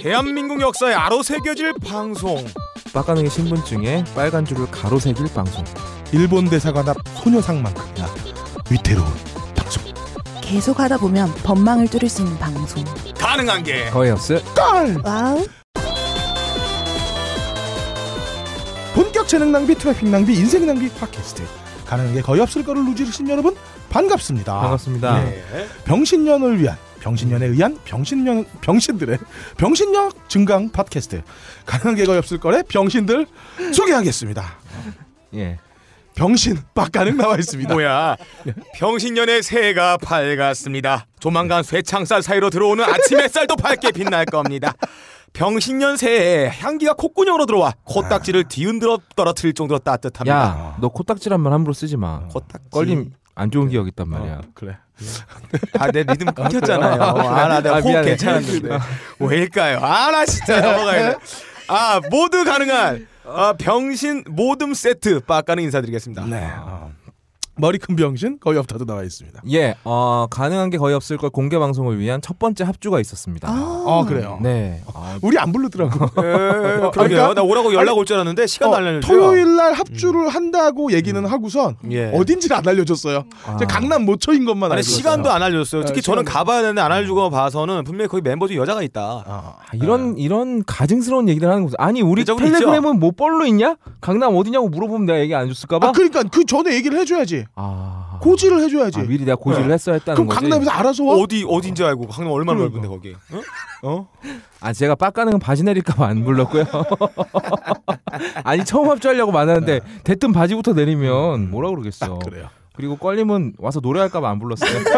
대한민국 역사에 아로새겨질 방송 빠가능의 신분증에 빨간 줄을 가로새길 방송 일본 대사관 앞 소녀상만 큼이나 위태로운 방송 계속 하다 보면 법망을 뚫을 수 있는 방송 가능한 게 거였어 걸 와우 본격 재능 낭비 트래픽 낭비 인생 낭비 팟캐스트 가는 게 거의 없을 거를 루지르신 여러분 반갑습니다. 반갑습니다. 네. 병신년을 위한 병신년에 의한 병신년 병신들의 병신력 증강 팟캐스트 가는 게 거의 없을 거래 병신들 소개하겠습니다. 예. 병신 빡가능 나와 있습니다. 뭐야? 병신년의 새해가 밝았습니다. 조만간 쇠창살 사이로 들어오는 아침 햇살도 밝게 빛날 겁니다. 병신년새에 향기가 콧구녕으로 들어와 코딱지를 아. 뒤흔들어 떨어뜨릴 정도로 따뜻합니다. 야, 너 콧딱지란 말 함부로 쓰지 마. 콧딱지. 어, 걸림 안 좋은 기억 있단 어, 말이야. 그래. 아내 리듬 끊겼잖아요. 아나 내가 호흡 아, 미 괜찮았는데 왜일까요? 아나 진짜 넘어가야 돼. 아 모두 가능한 아, 병신 모둠 세트 빠까는 인사드리겠습니다. 네. 아. 머리 큰 병신 거의 없다도 나와 있습니다. 예, 어, 가능한 게 거의 없을 걸 공개 방송을 위한 첫 번째 합주가 있었습니다. 아, 어, 그래요. 네, 아, 우리 안 부르더라고. 예, 예, 예. 어, 그러니까 나 오라고 연락 올 줄 알았는데 시간도 알려줘요. 어, 토요일 날 합주를 음. 한다고 얘기는 음. 하고선 예. 어딘지를 안 알려줬어요. 아. 강남 모처인 것만 알고 시간도 안 알려줬어요. 네, 특히 저는 가봐야 되는데 안 음. 알려주고 봐서는 분명히 거기 멤버 중 여자가 있다. 아. 이런 이런 가증스러운 얘기를 하는 거죠. 아니 우리 텔레그램은 뭐 뻘로 있냐? 강남 어디냐고 물어보면 내가 얘기 안 줬을까봐. 아, 그러니까 그 전에 얘기를 해줘야지. 아... 고지를 해줘야지. 아, 미리 내가 고지를 네. 했어야 했다는 그럼 거지. 강남에서 알아서 와? 어디 어딘지 알고 강남 얼마나 그러니까. 넓은데 거기. 어? 어? 아 제가 빡가는 건 바지 내릴까봐 안 불렀고요. 아니 처음 합주하려고 만났는데 네. 대뜸 바지부터 내리면 뭐라 그러겠어. 아, 그래요. 그리고 껄림은 와서 노래할까봐 안 불렀어요. 네.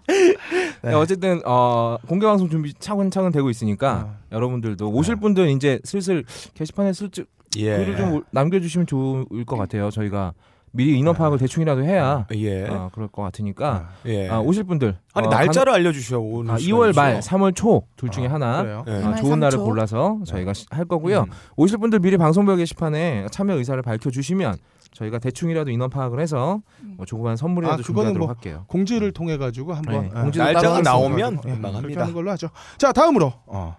네 어쨌든 어, 공개 방송 준비 차근차근 되고 있으니까 어. 여러분들도 오실 분들 이제 슬슬 게시판에 슬쩍 예. 글을 좀 남겨주시면 좋을 것 같아요. 저희가 미리 인원 아. 파악을 대충이라도 해야 아, 예. 어, 그럴 것 같으니까 아, 예. 아, 오실 분들 아니 어, 날짜를 한, 알려주셔 오늘 아, 2월 말 3월 초 둘 중에 아, 하나 어, 네. 아, 좋은 3초? 날을 골라서 저희가 네. 할 거고요 음. 오실 분들 미리 방송별 게시판에 참여 의사를 밝혀주시면 저희가 대충이라도 인원 파악을 해서 음. 뭐 조그만 선물이라도 아, 준비하도록 뭐 할게요 공지를 통해 가지고 한번 네. 공 날짜가 나오면 예, 네. 음, 걸로 하죠 자 다음으로 어.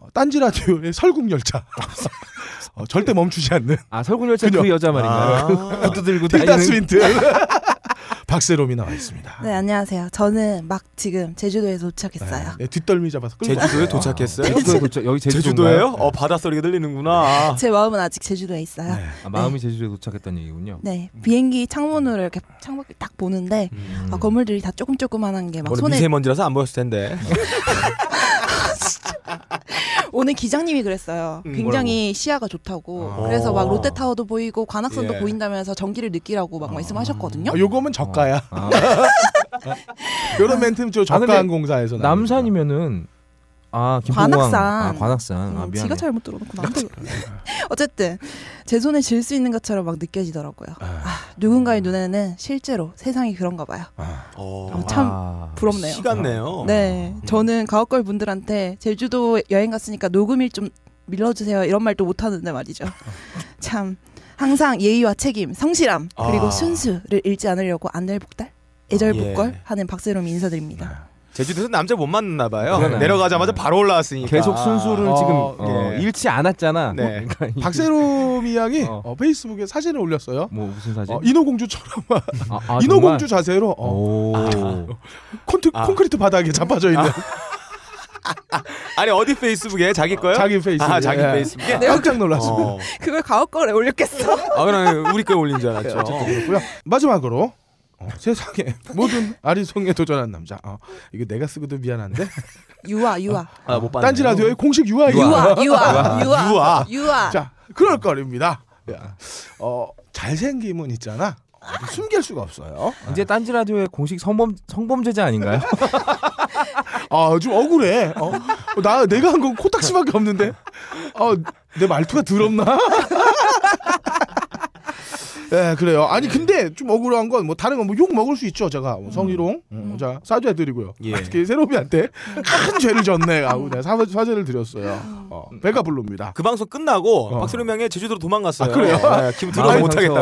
어, 딴지 라디오의 설국 열차 어, 절대 멈추지 않는 아 설국 열차 그 여자 말인가요? 아, 들고 딜다 스윈트 그 박세롬이 나와 있습니다. 네 안녕하세요. 저는 막 지금 제주도에 도착했어요. 네, 네 뒷덜미 잡아서 제주도에 도착했어요. 네. 제주도인가요? 제주도예요? 네. 어 바다 소리가 들리는구나. 제 마음은 아직 제주도에 있어요. 네. 아, 마음이 네. 제주도에 도착했던 얘기군요. 네 비행기 창문으로 이렇게 창밖을 딱 보는데 음. 아, 건물들이 다 조금 조그만한 게막 손에 미세먼지라서 안 보였을 텐데. 아, 오늘 기장님이 그랬어요. 음, 굉장히 뭐라고? 시야가 좋다고. 아. 그래서 막 롯데타워도 보이고 관악산도 예. 보인다면서 전기를 느끼라고 막 아. 말씀하셨거든요. 아, 요거면 저가야. 이런 아. 아. 멘트는 저 아, 저가 항공사에서 남산이면은 아, 김포공항. 관악산. 아, 관악산. 아, 음, 미안해. 가 잘못 들어놓고 나한테. 어쨌든 제 손에 질 수 있는 것처럼 막 느껴지더라고요. 아. 아, 누군가의 눈에는 실제로 세상이 그런가 봐요. 아. 어, 어, 참 아, 부럽네요. 시간네요. 네, 저는 가옥걸 분들한테 제주도 여행 갔으니까 녹음일 좀 밀러주세요. 이런 말도 못 하는데 말이죠. 참 항상 예의와 책임, 성실함 그리고 순수를 잃지 않으려고 안될 복달 애절 복걸 예. 하는 박세롬 인사드립니다. 네. 제주도에서 남자 못 만났나 봐요. 그러네. 내려가자마자 바로 올라왔으니까 계속 순수를 아, 지금 어, 예. 잃지 않았잖아. 네. 그러니까 박세롬 이 양이 어. 어, 페이스북에 사진을 올렸어요. 뭐 무슨 사진? 어, 인어공주처럼 아, 아, 인어공주 자세로 어. 콘트, 아. 콘크리트 바닥에 잡아져 있는. 아. 아니 어디 페이스북에 자기 거요? 자기 페이스북. 아 자기 예. 페이스북 내가 깜짝 아, 놀랐어. 어. 그걸 가옥 거에 올렸겠어. 아 그럼 우리 거 올린 줄 알았죠. 예. 어쨌든 그렇고요. 마지막으로 어, 세상에 모든 아리송에 도전한 남자. 어, 이거 내가 쓰고도 미안한데. 유아 유아. 어, 아, 못 봤네. 딴지 라디오의 공식 유아 유아 유아 유아 유아. 유아. 자, 그럴 거입니다. 어, 잘생김은 있잖아. 숨길 수가 없어요. 어. 이제 딴지 라디오의 공식 성범 성범죄자 아닌가요? 아좀 억울해. 어? 나 내가 한 건 코딱지밖에 없는데. 아내 어, 말투가 더럽나? 네, 그래요. 아니 네. 근데 좀 억울한 건 뭐 다른 건뭐욕 먹을 수 있죠. 제가 뭐 음. 성희롱 음. 음. 자 사죄 드리고요. 예. 특히 새로미한테 큰 죄를 졌네. 하고 내가 사, 사죄를 드렸어요. 어, 배가 불릅니다. 그 방송 끝나고 어. 박세롬 형의 제주도로 도망갔어요. 아, 그래요? 네, 들어 못하겠다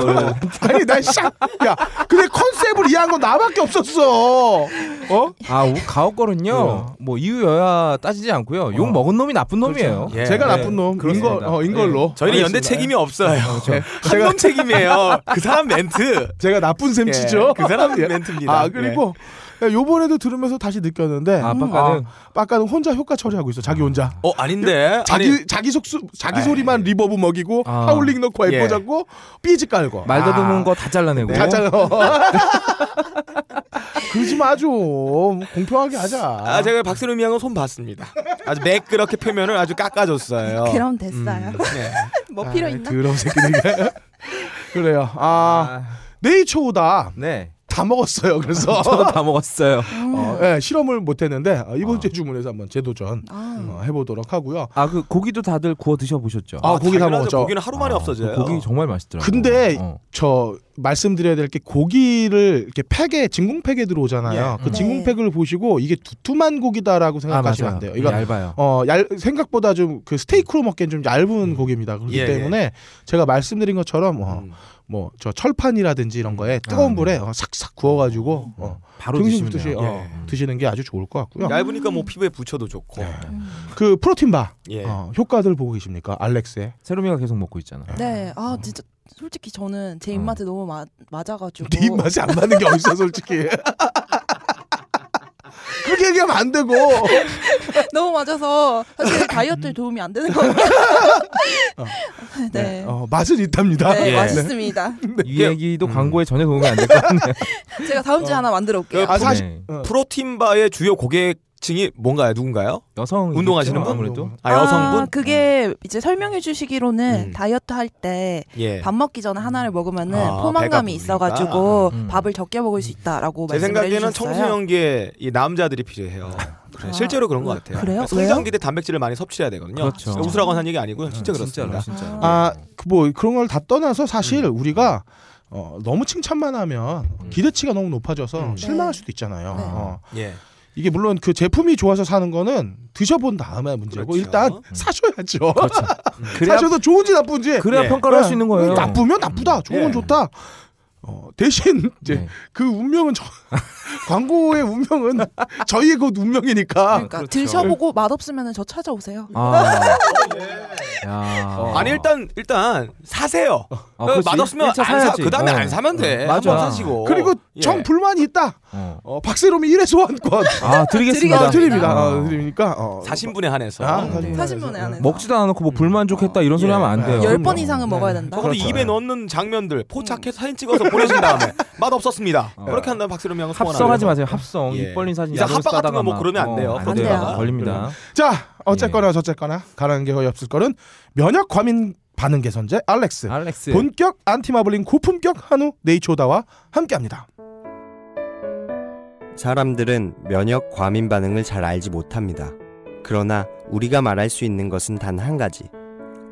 아니 난 샥. 야 근데 컨셉을 이해한 건 나밖에 없었어. 어? 아 가옥걸은요. 어. 뭐 이유여야 따지지 않고요. 어. 욕 먹은 놈이 나쁜 그렇죠. 놈이에요. 예. 제가 네. 나쁜 놈인 걸, 어, 걸로 예. 저희는 연대 책임이 없어요. 어, 그렇죠. 한놈 책임이에요. 그 사람 멘트. 제가 나쁜 셈 치죠. 예, 그 사람 예. 멘트입니다. 아, 그리고 예. 예, 요번에도 들으면서 다시 느꼈는데 아, 음, 빡가는 아, 빡가는 혼자 효과 처리하고 있어. 자기 아. 혼자. 어, 아닌데. 자기 아니. 자기 속수 자기 에이. 아, 소리만 예. 리버브 먹이고 아. 하울링 넣고 예. 에코 잡고 삐지 깔고. 말 더듬은 아. 거다 잘라내고. 다 잘라. 그러지 마죠. 공평하게 하자. 아, 제가 박세롬이 형은손 봤습니다. 아주 매끄럽게 표면을 아주 깎아줬어요. 그럼 됐어요. 음, 네. 뭐 필요 있나? 더러 새끼들. 그래요. 아, 네이처오다. 네. 다 먹었어요. 그래서 저도 다 먹었어요. 어, 네, 실험을 못했는데 어, 이번 주에 아. 주문해서 한번 재도전 아. 어, 해보도록 하고요. 아 그 고기도 다들 구워 드셔보셨죠? 아, 고기 다 먹었죠. 고기는 하루 만에 아, 없어져요. 그 고기 정말 맛있더라고요. 근데 어. 저 말씀드려야 될 게 고기를 이렇게 팩에 진공 팩에 들어오잖아요. 예. 그 진공 네. 팩을 보시고 이게 두툼한 고기다라고 생각하시면 아, 안 돼요. 이거 얇아요. 어, 얇, 생각보다 좀 그 스테이크로 먹기엔 좀 얇은 음. 고기입니다. 그렇기 예, 예. 때문에 제가 말씀드린 것처럼 어, 음. 뭐저 철판이라든지 이런 거에 뜨거운 아, 물에 네. 어, 싹싹 구워가지고 어, 어 바로 드시면 듯이 돼요. 어, 예. 드시는 게 아주 좋을 것 같고요. 얇으니까 뭐 피부에 붙여도 좋고. 네. 음. 그 프로틴바 예. 어, 효과들 보고 계십니까? 알렉스의 세로미가 계속 먹고 있잖아요. 네. 네, 아 진짜 솔직히 저는 제 입맛에 어. 너무 마, 맞아가지고. 네입맛에안 맞는 게 어딨어 솔직히. 그렇게 얘기하면 안 되고. 너무 맞아서 사실 다이어트에 도움이 안 되는 거예요. 어. 네. 네. 어, 맛은 있답니다. 네, 예. 네. 맛있습니다. 네. 이 얘기도 음. 광고에 전혀 도움이 안될것 같네요. 제가 다음 주에 어. 하나 만들어 올게요. 아, 아 사실 네. 어. 프로틴바의 주요 고객 층이 뭔가요? 누군가요? 여성 운동하시는 분 아무래도 아 여성분 아, 그게 음. 이제 설명해 주시기로는 음. 다이어트 할 때밥 예. 먹기 전에 하나를 먹으면은 아, 포만감이 있어가지고 음. 밥을 적게 먹을 수 있다라고 제 생각에는 청소년기에 이 남자들이 필요해요. 아, 그래. 아, 실제로 그런 것 같아요. 그래요? 성장기 때 단백질을 많이 섭취해야 되거든요. 그렇죠. 웃으라고 그러니까 한 얘기 아니고요. 진짜 아, 그렇습니다. 음. 아, 그 뭐 그런 걸 다 떠나서 사실 음. 우리가 어, 너무 칭찬만 하면 음. 기대치가 너무 높아져서 실망할 수도 있잖아요. 네. 어. 예. 이게 물론 그 제품이 좋아서 사는 거는 드셔본 다음에 문제고 그렇죠. 일단 음. 사셔야죠. 그렇죠. 사셔서 좋은지 나쁜지 그래야 네. 평가를 할수 네. 있는 거예요. 음, 나쁘면 나쁘다, 좋은 네. 좋다. 어, 대신 이제 네. 그 운명은 저, 광고의 운명은 저희의 곧 운명이니까. 그러니까 그렇죠. 드셔보고 맛없으면 저 찾아오세요. 아, 예. 어, 니 일단 일단 사세요. 아, 맛없으면 그 다음에 어. 안 사면 돼. 어, 맞아. 사시고. 그리고 예. 불만이 있다. 어. 어 박세롬이 1회 소환권. 아 드리겠습니다. 아, 드립니다. 아, 어. 드립니까? 사신분에 한해서. 아, 사신분에 한해서. 음. 먹지도 않고 뭐 불만족했다 이런 소리 예. 하면 안 돼요. 10번 이상은 먹어야 네. 된다. 거기 그렇죠. 입에 넣는 장면들 포착해 음. 사진 찍어서 보내신 다음에 네. 맛 없었습니다. 어. 그렇게 한다면 박세롬이 양은 합성하지 마세요. 합성 예. 입 벌린 사진 이제 합 같은 거뭐 그러면 안 어, 돼요. 안 돼요. 걸립니다. 음. 자 어쨌거나 예. 저쨌거나 가라는 게 거의 없을 거는 면역 과민 반응 개선제 알렉스, 알렉스. 본격 안티마블링 고품격 한우 네이초다와 함께합니다. 사람들은 면역 과민 반응을 잘 알지 못합니다. 그러나 우리가 말할 수 있는 것은 단 한 가지.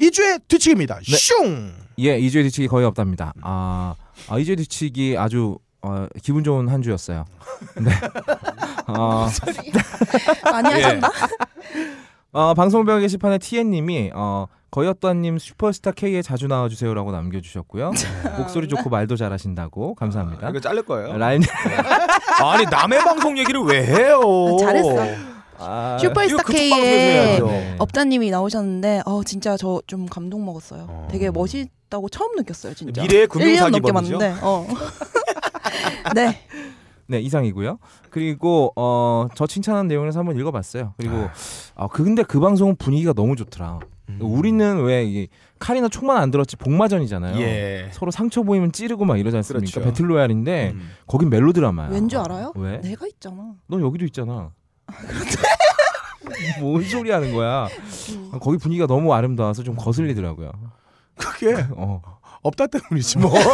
2주의 뒤치기입니다. 네. 슝! 예, 2주의 뒤치기 거의 없답니다. 아, 아 2주의 뒤치기 아주 어, 기분 좋은 한 주였어요. 네. 어... 많이 예. 하셨나? 어, 방송별 게시판에 티엔님이 어, 거였다님 슈퍼스타 K에 자주 나와주세요라고 남겨주셨고요. 목소리 좋고 말도 잘하신다고 감사합니다. 아, 이거 잘릴 거예요. 라인 아니 남의 방송 얘기를 왜 해요? 아, 잘했어. 아, 슈퍼스타 K의 네. 업자님이 나오셨는데 어 진짜 저 좀 감동 먹었어요. 어. 되게 멋있다고 처음 느꼈어요, 진짜. 미래의 금융사기 넘게 봤는데. 어. 네. 네 이상이고요. 그리고 어저 칭찬한 내용을 한번 읽어봤어요. 그리고 아, 아 그 근데 그 방송은 분위기가 너무 좋더라. 음. 우리는 왜 칼이나 총만 안 들었지 복마전이잖아요. 예. 서로 상처 보이면 찌르고 막 이러지 않습니까? 그렇죠. 배틀로얄인데 음. 거긴 멜로 드라마야. 왠줄 알아요? 왜? 내가 있잖아. 넌 여기도 있잖아. 뭔 소리 하는 거야? 아, 거기 분위기가 너무 아름다워서 좀 거슬리더라고요. 그게 어. 없다 때문이지 뭐.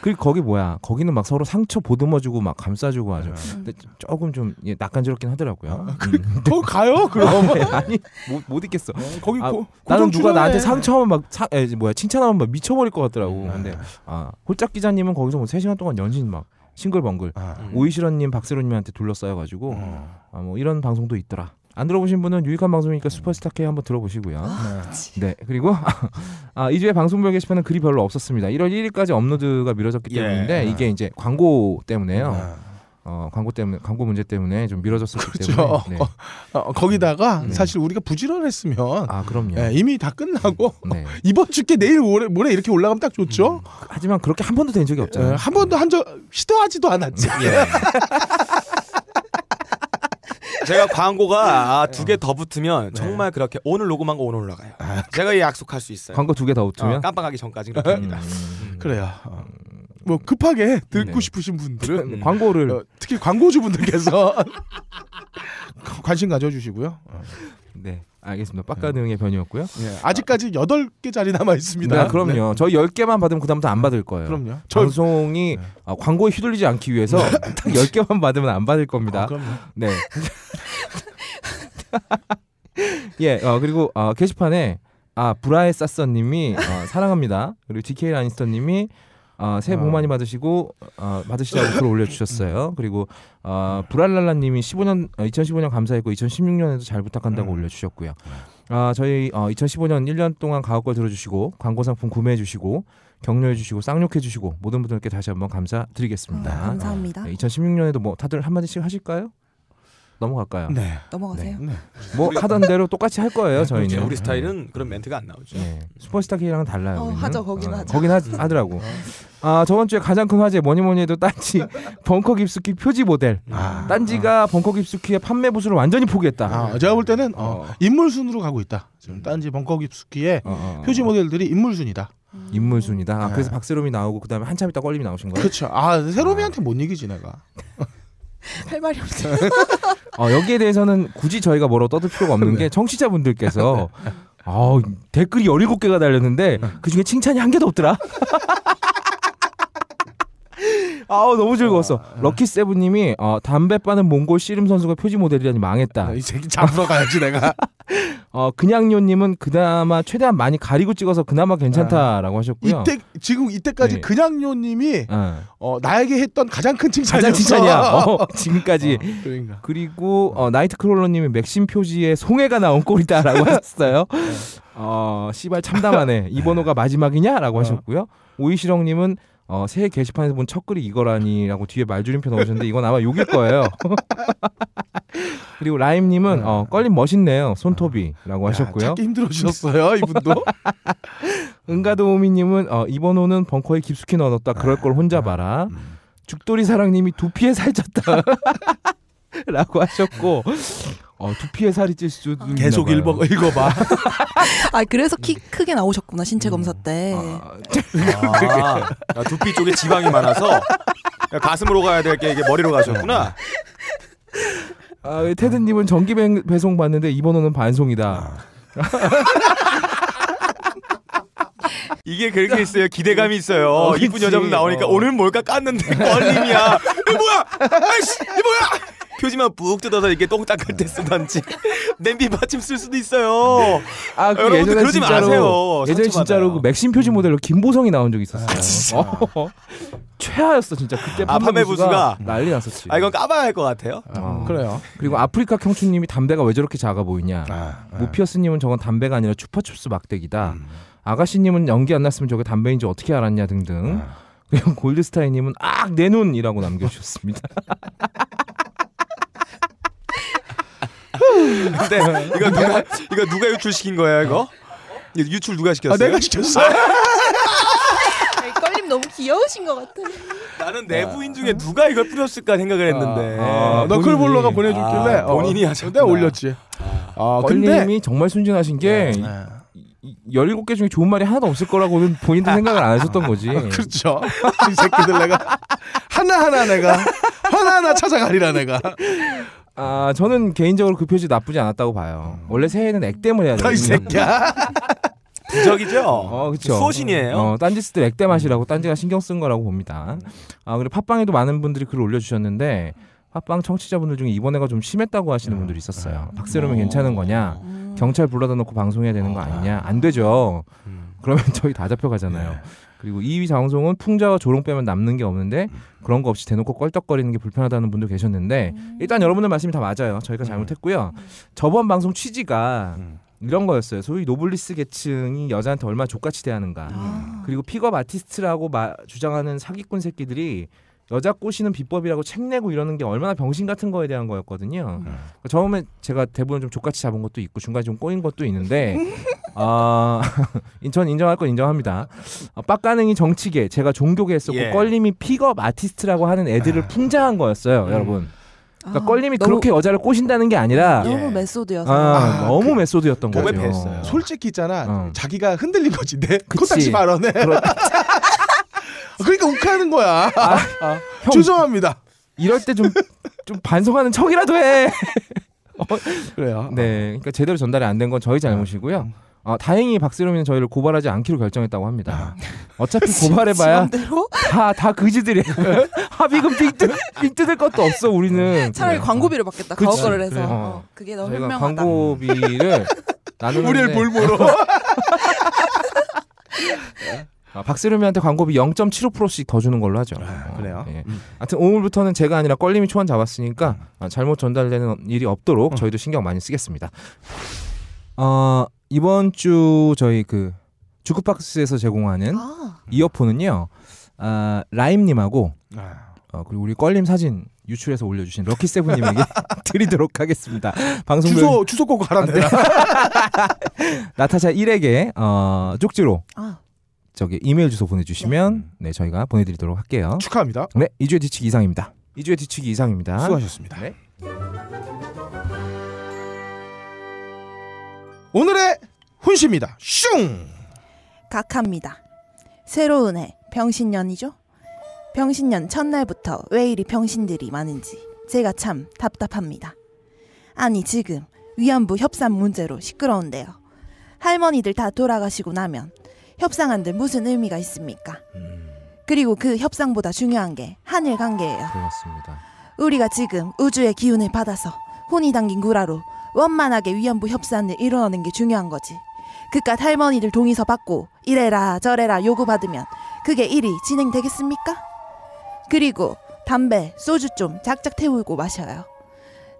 그리고 거기 뭐야? 거기는 막 서로 상처 보듬어주고 막 감싸주고 하죠. 네. 근데 조금 좀 예, 낯간지럽긴 하더라고요. 아, 그, 음. 거 가요 그럼. 아니 못, 못 있겠어. 어, 거기 아, 고, 나는 누가 출연해. 나한테 상처만 막 사, 에, 뭐야 칭찬하면 막 미쳐버릴 것 같더라고. 네. 근데 아 홀짝 기자님은 거기서 뭐3 시간 동안 연신 막 싱글벙글 아. 음. 오이시런님 박세로님한테 둘러싸여가지고 음. 아, 뭐 이런 방송도 있더라. 안 들어보신 분은 유익한 방송이니까 음. 슈퍼스타 K 한번 들어보시고요. 아, 네. 네. 그리고 아, 이주에 방송별 게시판은 글이 별로 없었습니다. 1월 1일까지 업로드가 미뤄졌기 예. 때문인데 네. 이게 이제 광고 때문에요. 네. 어, 광고 때문에 광고 문제 때문에 좀 미뤄졌었기 그렇죠. 때문에 네. 어, 거기다가 네. 사실 우리가 부지런했으면 아 그럼요 네, 이미 다 끝나고 음, 네. 이번 주께 내일 모레, 모레 이렇게 올라가면 딱 좋죠. 음. 하지만 그렇게 한 번도 된 적이 예, 없잖아요. 한 번도 한 적 시도하지도 않았지. 예. 제가 광고가 아, 두개 네. 더 붙으면 네. 정말 그렇게 오늘 녹음한 거 오늘 올라가요. 아, 제가 약속할 수 있어요. 광고 두 개 더 붙으면 어, 깜빡하기 전까지 그렇게 합니다. 음, 음. 그래요. 어. 뭐 급하게 듣고 네. 싶으신 분들은 네. 광고를 어, 특히 광고주분들께서 관심 가져주시고요. 어. 네. 알겠습니다. 빡가능의 네. 변이었고요. 예, 아직까지 여덟 개짜리 남아 있습니다. 네, 그럼요. 네. 저희 열 개만 받으면 그다음부터 안 받을 거예요. 그럼요. 방송이 네. 아, 광고에 휘둘리지 않기 위해서 열 개만 받으면 안 받을 겁니다. 아, 네. 예. 어, 그리고 어, 게시판에 아 브라의 사서님이 어, 사랑합니다. 그리고 DK 라니스터님이 어, 새해 복 아. 많이 받으시고 어, 받으시라고 글을 올려주셨어요. 그리고 어, 불알랄라님이 15년 2015년 어, 감사했고 2016년에도 잘 부탁한다고 음. 올려주셨고요. 네. 아 저희 어, 2015년 1년 동안 가옥걸 들어주시고 광고 상품 구매해주시고 격려해주시고 쌍욕해주시고 모든 분들께 다시 한번 감사드리겠습니다. 음, 감사합니다. 어, 2016년에도 뭐 다들 한마디씩 하실까요? 넘어갈까요? 네. 넘어가세요. 네. 네. 뭐 하던 네. 대로 똑같이 할 거예요, 네, 저희는. 그렇죠. 우리 스타일은 그런 멘트가 안 나오죠. 네. 슈퍼스타 음. K랑은 달라요. 어, 하죠. 거긴 어, 하죠. 거긴 하, 하더라고. 아, 저번 주에 가장 큰 화제 뭐니 뭐니 해도 딴지 벙커 깊숙이 표지 모델. 아, 딴지가 아. 벙커 깊숙이의 판매 부수를 완전히 포기했다. 아, 제가 볼 때는 어, 어. 인물 순으로 가고 있다. 지금 음. 딴지 벙커 깊숙이의 어, 어, 표지 모델들이 인물 순이다. 음. 인물 순이다. 아, 네. 그래서 박세롬이 나오고 그다음에 한참 있다 껄림이 나오신 거예요. 그렇죠. 아 세롬이한테 못 아. 이기지 내가. 할 말이 없어요. 어, 여기에 대해서는 굳이 저희가 뭐라고 떠들 필요가 없는 네. 게 청취자분들께서 아 댓글이 17개가 달렸는데 네. 그중에 칭찬이 한 개도 없더라. 아우 너무 즐거웠어. 아, 아. 럭키 세븐님이 어, 담배 빠는 몽골 씨름 선수가 표지 모델이라니 망했다. 아, 이 새끼 잡으러 가야지 내가. 어 그냥요님은 그나마 최대한 많이 가리고 찍어서 그나마 괜찮다라고 하셨고요. 이때 지금 이때까지 네. 그냥요님이 어. 어, 나에게 했던 가장 큰 칭찬이었어. 가장 칭찬이야. 어, 지금까지. 그 그리고 어, 나이트크롤러님이 맥심 표지에 송해가 나온 꼴이다라고 하셨어요. 네. 어 씨발 참담하네. 이번호가 마지막이냐라고 어. 하셨고요. 오이시렁님은 어, 새 게시판에서 본 첫 글이 이거라니라고 뒤에 말줄임표 넣으셨는데 이건 아마 욕일 거예요. 그리고 라임님은 어, 음. 껄림 멋있네요. 손톱이라고 하셨고요. 찾기 힘들어지셨어요 이분도. 은가도우미님은 어, 이번 호는 벙커에 깊숙이 넣어놨다. 그럴 걸 혼자 아, 봐라. 음. 죽돌이 사랑님이 두피에 살쪘다. 라고 하셨고 어, 두피에 살이 찔 수도 아, 계속 읽어, 읽어봐. 아 그래서 키 음. 크게 나오셨구나 신체 검사 음. 때. 아, 아, 두피 쪽에 지방이 많아서 가슴으로 가야 될게 이게 머리로 가셨구나. 아, 테드님은 전기 배송 받는데 이번 호는 반송이다. 아. 이게 그렇게 있어요. 기대감이 있어요. 어, 이쁜 여자분 나오니까 어. 오늘 뭘까 깠는데 껄림이야. 이 뭐야? 아이씨, 이 뭐야? 표지만 뿍 뜯어서 이렇게 똥 닦을 때 쓰던지 냄비 받침 쓸 수도 있어요. 네. 아, 그 여러분들 그러지 진짜로, 마세요. 예전에 진짜로 그 맥심 표지 모델로 음. 김보성이 나온 적이 있었어요. 아, 어. 최하였어 진짜 그때 아, 판매 부수가 난리 났었지. 아 이건 까봐야 할 것 같아요. 어. 그래요. 그리고 아프리카 경추님이 담배가 왜 저렇게 작아 보이냐. 아, 아. 무피어스님은 저건 담배가 아니라 추파춥스 막대기다. 음. 아가씨님은 연기 안 났으면 저게 담배인지 어떻게 알았냐 등등. 아. 그리고 골드스타이님은 악내 눈이라고 남겨주셨습니다. 근데 이거 누가 이거 누가 유출시킨 거야 이거? 이거 유출 누가 시켰어요? 아, 내가 시켰어. 걸림 아, 너무 귀여우신 것 같아. 나는 내 부인 아. 중에 누가 이걸 뿌렸을까 생각을 했는데. 아, 너클볼러가 보내줬길래 아, 본인이 아, 어, 하셨. 내 올렸지. 아, 걸림이 정말 순진하신 게. 네. 네. 17개 중에 좋은 말이 하나도 없을 거라고는 본인도 생각을 안 하셨던 거지. 그렇죠. 이 새끼들 내가 하나하나 내가 하나하나 찾아가리라 내가. 아 저는 개인적으로 그 표지 나쁘지 않았다고 봐요. 음. 원래 새해는 액땜을 해야 돼. 이 새끼야. 부적이죠. 어, 그렇죠. 소신이에요. 어, 딴지스들 액땜 하시라고 음. 딴지가 신경 쓴 거라고 봅니다. 아 그리고 팟빵에도 많은 분들이 글을 올려주셨는데 팟빵 청취자분들 중에 이번에가 좀 심했다고 하시는 음. 분들이 있었어요. 박세롬이 괜찮은 거냐? 경찰 불러다 놓고 방송해야 되는 거 아. 아니냐? 안 되죠. 그러면 저희 다 잡혀가잖아요. 네. 그리고 2위 자송은 풍자와 조롱 빼면 남는 게 없는데 음. 그런 거 없이 대놓고 껄떡거리는 게 불편하다는 분도 계셨는데 음. 일단 여러분들 말씀이 다 맞아요. 저희가 음. 잘못했고요. 저번 방송 취지가 이런 거였어요. 소위 노블리스 계층이 여자한테 얼마나 족같이 대하는가. 아. 그리고 픽업 아티스트라고 마, 주장하는 사기꾼 새끼들이 여자 꼬시는 비법이라고 책 내고 이러는 게 얼마나 병신 같은 거에 대한 거였거든요. 음. 네. 그러니까 처음에 제가 대부분 좀 족같이 잡은 것도 있고 중간에 좀 꼬인 것도 있는데 아, 어, 전 인정할 건 인정합니다. 아, 빡가능이 정치계, 제가 종교계 했었고 예. 껄림이 픽업 아티스트라고 하는 애들을 네. 풍자한 거였어요, 음. 여러분. 그러니까 아, 껄림이 그렇게 여자를 꼬신다는 게 아니라 너무 예. 메소드였어. 아, 아, 너무 그, 메소드였던 거죠. 요 솔직히 있잖아. 어. 자기가 흔들린 거지. 내 코딱지 발언에. 아, 그러니까 욱하는 거야. 아, 아, 형, 죄송합니다. 이럴 때 좀 좀 반성하는 척이라도 해. 어, 그래요. 네, 그러니까 제대로 전달이 안 된 건 저희 잘못이고요. 네. 아, 다행히 박세롬이는 저희를 고발하지 않기로 결정했다고 합니다. 아. 어차피 고발해봐야 다다그지들이 합의금 빙뜯 을 것도 없어 우리는. 네. 차라리 그래. 네. 광고비를 받겠다. 그치. 가거를 해서 그래. 어, 어. 그게 너무 현명하다. 광고비를 나누는 우리를 볼모로. 아, 박세름이한테 광고비 0.75%씩 더 주는 걸로 하죠. 아, 어, 그래요. 예. 음. 하여튼 오늘부터는 제가 아니라 껄림이 초안 잡았으니까 음. 아, 잘못 전달되는 일이 없도록 어. 저희도 신경 많이 쓰겠습니다. 어, 이번 주 저희 그 주크박스에서 제공하는 아. 이어폰은요. 아, 라임님하고 아. 어, 그리고 우리 껄림 사진 유출해서 올려주신 럭키 세븐님에게 드리도록 하겠습니다. 방송 주소 주소 꼭 알아내라. 나타샤 1에게 어, 쪽지로 아. 저기 이메일 주소 보내주시면 네. 네 저희가 보내드리도록 할게요. 축하합니다. 네 2주의 뒤치기 이상입니다. 2주의 뒤치기 이상입니다. 수고하셨습니다. 네. 오늘의 훈시입니다. 슝! 각합니다. 새로운 해, 병신년이죠? 병신년 첫날부터 왜 이리 병신들이 많은지 제가 참 답답합니다. 아니 지금 위안부 협상 문제로 시끄러운데요. 할머니들 다 돌아가시고 나면 협상한데 무슨 의미가 있습니까? 음. 그리고 그 협상보다 중요한 게 한일 관계예요. 그렇습니다. 우리가 지금 우주의 기운을 받아서 혼이 담긴 구라로 원만하게 위안부 협상을 이뤄내는 게 중요한 거지. 그깟 할머니들 동의서 받고 이래라 저래라 요구받으면 그게 일이 진행되겠습니까? 그리고 담배, 소주 좀 작작 태우고 마셔요.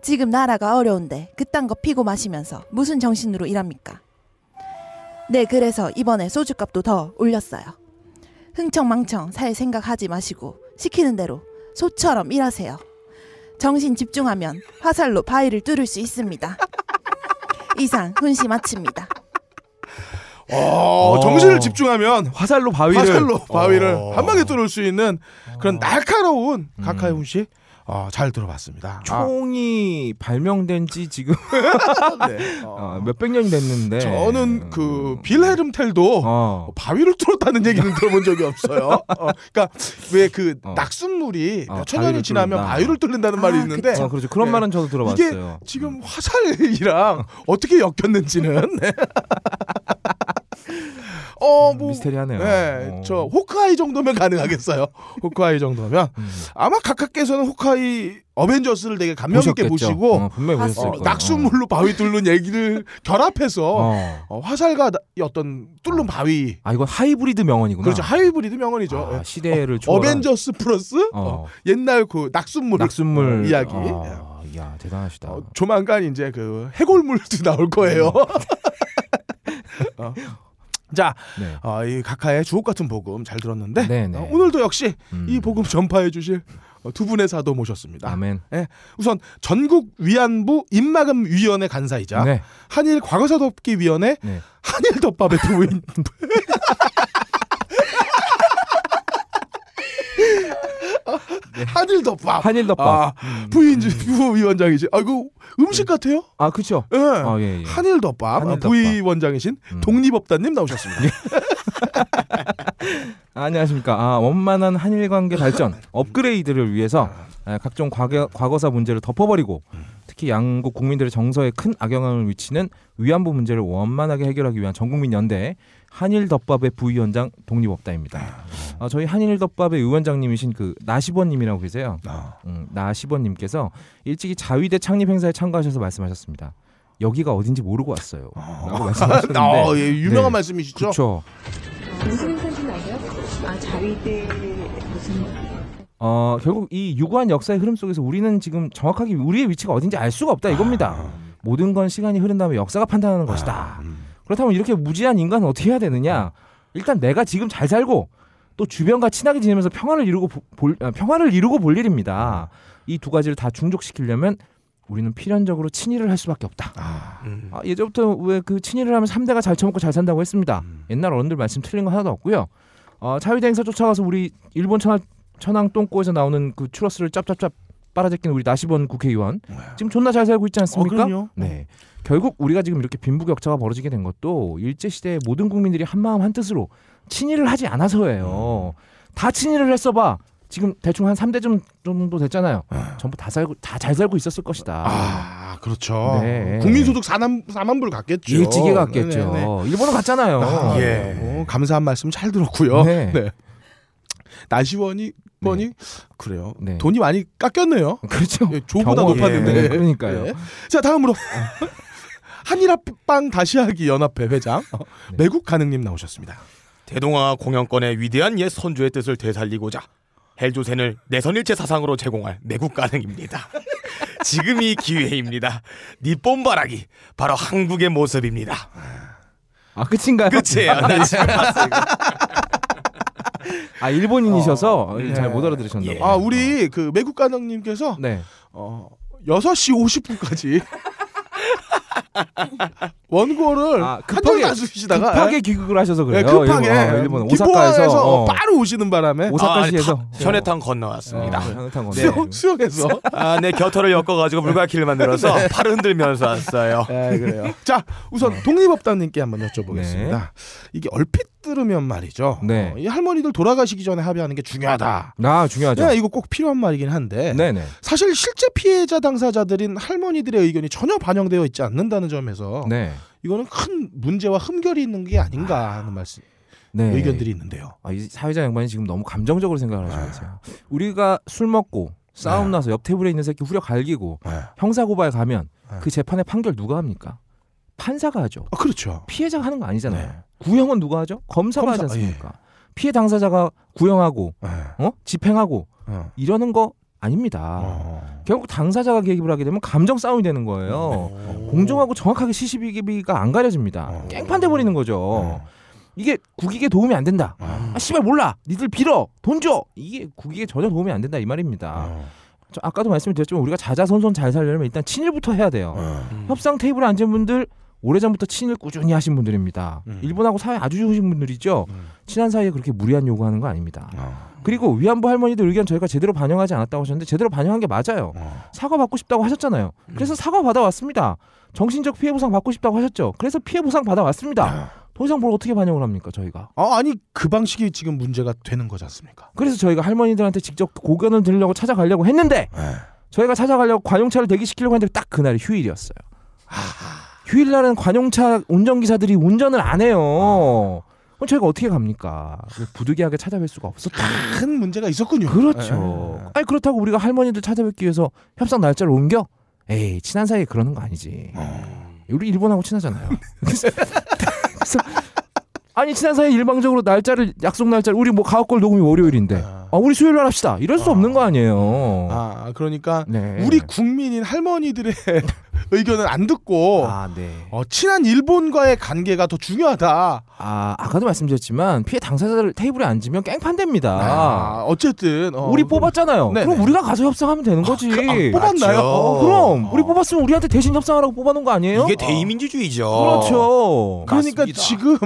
지금 나라가 어려운데 그딴 거 피고 마시면서 무슨 정신으로 일합니까? 네, 그래서 이번에 소주값도 더 올렸어요. 흥청망청 살 생각하지 마시고 시키는 대로 소처럼 일하세요. 정신 집중하면 화살로 바위를 뚫을 수 있습니다. 이상 훈시 마칩니다. 어, 정신을 어. 집중하면 화살로 바위를 화살로 바위를 어. 한 방에 뚫을 수 있는 그런 날카로운 가카이 음. 훈시. 어, 잘 들어봤습니다. 아. 총이 아. 발명된 지 지금 네. 어. 어, 몇백 년이 됐는데 저는 음. 그 빌헤름 텔도 어. 바위를 뚫었다는 얘기는 들어본 적이 없어요. 어, 그러니까 왜그 어. 낙순물이 몇천 그러니까 년이 지나면 뚫는다. 바위를 뚫는다는 아, 말이 있는데 그 그렇죠. 그런 네. 말은 저도 들어봤어요. 이게 지금 음. 화살이랑 어떻게 엮였는지는 네. 어, 음, 뭐 미스테리하네요. 네, 어. 저 호크아이 정도면 가능하겠어요. 호크아이 정도면 음. 아마 각각께서는 호크아이 어벤져스를 되게 감명 깊게 보시고 어, 어, 낙수물로 어. 바위 뚫는 얘기를 결합해서 화살과 나, 어떤 뚫는 바위. 아 이건 하이브리드 명언이구나. 그렇죠, 하이브리드 명언이죠. 아, 시대를 어, 벤져스 플러스 어. 어, 옛날 그 낙수물, 낙수물 이야기. 아, 이야 대단하시다. 조만간 이제 그 해골물도 나올 거예요. 음. 어. 자, 네. 어, 이 각하의 주옥 같은 복음 잘 들었는데 네, 네. 어, 오늘도 역시 음. 이 복음 전파해 주실 어, 두 분의 사도 모셨습니다. 아멘. 예, 우선 전국 위안부 입막음 위원회 간사이자 네. 한일 과거사 덮기 위원회 네. 한일 덮밥의 부인. 네. 한일덮밥. 한일덮밥. 아, 부인 음. 음. 부위원장이신아 이거 그 음식 네. 같아요? 아 그렇죠. 네. 아, 예, 예. 한일덮밥. 한일 아, 부위원장이신 음. 독립업단님 나오셨습니다. 네. 아, 안녕하십니까. 아, 원만한 한일 관계 발전 업그레이드를 위해서 예, 각종 과거, 과거사 문제를 덮어버리고 음. 특히 양국 국민들의 정서에 큰 악영향을 미치는 위안부 문제를 원만하게 해결하기 위한 전국민 연대 한일덮밥의 부위원장 독립업다입니다. 아, 어, 저희 한일덮밥의 의원장님이신 그 나시번님이라고 계세요. 아. 음, 나시번님께서 일찍이 자위대 창립 행사에 참가하셔서 말씀하셨습니다. 여기가 어딘지 모르고 왔어요. 아. 아, 예, 유명한 네. 말씀이시죠? 그렇 무슨 행사인지 아세요? 아 자위대 무슨 어, 결국 이 유구한 역사의 흐름 속에서 우리는 지금 정확하게 우리의 위치가 어딘지 알 수가 없다 이겁니다. 아. 모든 건 시간이 흐른 다음에 역사가 판단하는 것이다. 아, 음. 그렇다면 이렇게 무지한 인간은 어떻게 해야 되느냐? 일단 내가 지금 잘 살고 또 주변과 친하게 지내면서 평화를 이루고 볼, 아, 평화를 이루고 볼 일입니다. 이 두 가지를 다 중족시키려면 우리는 필연적으로 친일을 할 수밖에 없다. 아, 음. 아 예전부터 왜 그 친일을 하면 삼대가잘 처먹고 잘 산다고 했습니다. 음. 옛날 어른들 말씀 틀린 거 하나도 없고요. 어, 자유대행사 쫓아가서 우리 일본 천하, 천황 똥꼬에서 나오는 그 추러스를 짭짭짭 빨아제끼는 우리 나시번 국회의원 지금 존나 잘 살고 있지 않습니까? 어, 네. 결국 우리가 지금 이렇게 빈부격차가 벌어지게 된 것도 일제 시대의 모든 국민들이 한 마음 한 뜻으로 친일을 하지 않아서예요. 음. 다 친일을 했어봐. 지금 대충 한 3대 정도 됐잖아요. 아. 전부 다 살고 다 잘 살고 있었을 것이다. 아, 그렇죠. 네. 국민소득 4남, 4만 불 갔겠죠. 일찍이 갔겠죠. 네네네. 네, 네. 일본은 갔잖아요. 아, 예. 네. 뭐, 감사한 말씀 잘 들었고요. 네. 네. 나시원이 6번이 그래요. 네. 돈이 많이 깎였네요. 그렇죠. 예, 조보다 높았는데. 예, 그러니까요. 예. 자 다음으로 한일합방 다시하기 연합회 회장 어, 네. 매국 가능님 나오셨습니다. 대동아 공영권의 위대한 옛 선조의 뜻을 되살리고자 헬조선을 내선일체 사상으로 제공할 매국 가능입니다. 지금이 기회입니다. 니뽐바라기 바로 한국의 모습입니다. 아 끝인가요? 끝이에요. 네, 지금 봤어요. 아 일본인이셔서 어, 네. 잘못 알아들으셨나 예. 아 우리 그 매국 가장님께서 네. 어 6시 50분까지 원고를 아, 급하게 쓰시다가 급하게 예. 귀국을 하셔서 네, 그래요. 네, 급하게 일본, 어, 일본 오사카에서 어. 바로 오시는 바람에 오사카시에서 아, 현해탕 건너왔습니다. 네, 현해 수영, 수영해서 아, 내 네, 겨털을 엮어가지고 물갈퀴를 만들어서 네. 팔 흔들면서 왔어요. 네, 그래요. 자 우선 독립업다님께 한번 여쭤보겠습니다. 네. 이게 얼핏 들으면 말이죠. 네. 어, 이 할머니들 돌아가시기 전에 합의하는 게 중요하다. 아, 중요하죠. 예, 이거 꼭 필요한 말이긴 한데. 네네. 사실 실제 피해자 당사자들인 할머니들의 의견이 전혀 반영되어 있지 않는다는 점에서 네. 이거는 큰 문제와 흠결이 있는 게 아닌가 하는 아. 말씀. 네. 의견들이 있는데요. 아, 이 사회자 양반이 지금 너무 감정적으로 생각을 하시고 아. 계세요. 우리가 술 먹고 싸움 네. 나서 옆 테이블에 있는 새끼 후려 갈기고 네. 형사 고발 가면 네. 그 재판의 판결 누가 합니까? 판사가 하죠. 아, 그렇죠. 피해자가 하는 거 아니잖아요. 네. 구형은 누가 하죠? 검사가 검사, 하지 아, 예. 않습니까? 예. 피해 당사자가 구형하고 예. 어? 집행하고 어. 이러는 거 아닙니다. 어. 결국 당사자가 개입을 하게 되면 감정 싸움이 되는 거예요. 네. 공정하고 정확하게 시시비비가 안 가려집니다. 어. 깽판돼 버리는 거죠. 네. 이게 국익에 도움이 안 된다. 네. 아, 씨발 몰라. 니들 빌어. 돈 줘. 이게 국익에 전혀 도움이 안 된다 이 말입니다. 어. 아까도 말씀드렸지만 우리가 자자손손 잘 살려면 일단 친일부터 해야 돼요. 협상 테이블에 앉은 분들 오래전부터 친일 꾸준히 하신 분들입니다. 음. 일본하고 사이 아주 좋으신 분들이죠. 음. 친한 사이에 그렇게 무리한 요구하는 거 아닙니다. 어. 그리고 위안부 할머니들 의견 저희가 제대로 반영하지 않았다고 하셨는데 제대로 반영한 게 맞아요. 어. 아. 사과 받고 싶다고 하셨잖아요. 그래서 음. 사과 받아왔습니다. 정신적 피해 보상 받고 싶다고 하셨죠. 그래서 피해 보상 받아왔습니다. 어. 더 이상 뭘 어떻게 반영을 합니까 저희가? 아, 아니 그 방식이 지금 문제가 되는 거잖습니까 그래서 저희가 할머니들한테 직접 고견을 들으려고 찾아가려고 했는데 에. 네. 저희가 찾아가려고 관용차를 대기시키려고 했는데 딱 그날이 휴일이었어요. 아. 휴일날은 관용차 운전기사들이 운전을 안 해요. 아. 그럼 저희가 어떻게 갑니까? 부득이하게 찾아뵐 수가 없었다. 큰 문제가 있었군요. 그렇죠. 에, 예, 예. 아니 그렇다고 우리가 할머니들 찾아뵙기 위해서 협상 날짜를 옮겨? 에이 친한 사이에 그러는 거 아니지. 어. 우리 일본하고 친하잖아요. 그래서 아니 지난 사이 일방적으로 날짜를 약속 날짜를 우리 뭐 가옥골 녹음이 월요일인데 아. 아. 우리 수요일 날 합시다 이럴 수 아. 없는 거 아니에요. 아, 아 그러니까 네. 우리 국민인 할머니들의 의견은 안 듣고 아, 네. 어, 친한 일본과의 관계가 더 중요하다. 아 아까도 말씀드렸지만 피해 당사자들 테이블에 앉으면 깽판됩니다. 아, 어쨌든 어, 우리 뭐, 뽑았잖아요. 네네. 그럼 네. 우리가 가서 협상하면 되는 거지. 그, 뽑았나요? 어, 그럼 우리 어. 뽑았으면 우리한테 대신 협상하라고 뽑아놓은 거 아니에요? 이게 대의민주주의죠. 그렇죠. 그러니까 맞습니다. 지금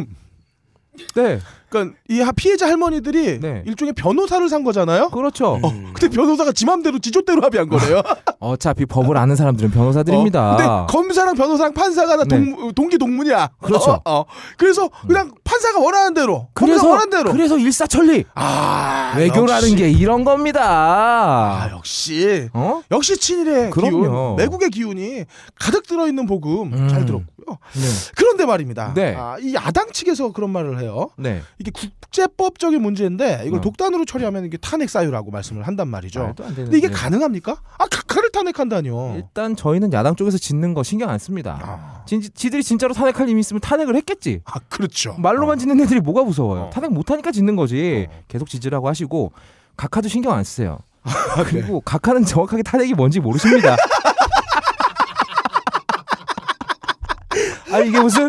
네. 그러니까 이 피해자 할머니들이 네. 일종의 변호사를 산 거잖아요. 그렇죠. 어, 음. 근데 변호사가 지 맘대로 지조대로 합의한 거래요. 어차피 법을 아는 사람들은 변호사들입니다. 어, 근데 검사랑 변호사랑 판사가 다 네. 동, 기 동문이야. 그렇죠. 어, 어. 그래서 음. 그냥 판사가 원하는 대로, 그래서, 검사 가 원하는 대로. 그래서 일사천리. 아 외교라는 역시. 게 이런 겁니다. 아, 역시. 어? 역시 친일의 그럼요. 기운, 외국의 기운이 가득 들어있는 복음 음. 잘 들었고. 있더 네. 그런데 말입니다. 네. 아, 이 야당 측에서 그런 말을 해요. 네. 이게 국제법적인 문제인데 이걸 어. 독단으로 처리하면 이게 탄핵 사유라고 말씀을 한단 말이죠. 말도 안 되는, 데 이게 가능합니까? 아 각하를 탄핵한다니요. 일단 저희는 야당 쪽에서 짓는 거 신경 안 씁니다. 아. 진, 지들이 진짜로 탄핵할 힘이 있으면 탄핵을 했겠지. 아 그렇죠. 말로만 어. 짓는 애들이 뭐가 무서워요. 어. 탄핵 못하니까 짓는 거지. 어. 계속 지으라고 하시고 각하도 신경 안 쓰세요. 아, 네. 그리고 네. 각하는 정확하게 탄핵이 뭔지 모르십니다. 아 이게 무슨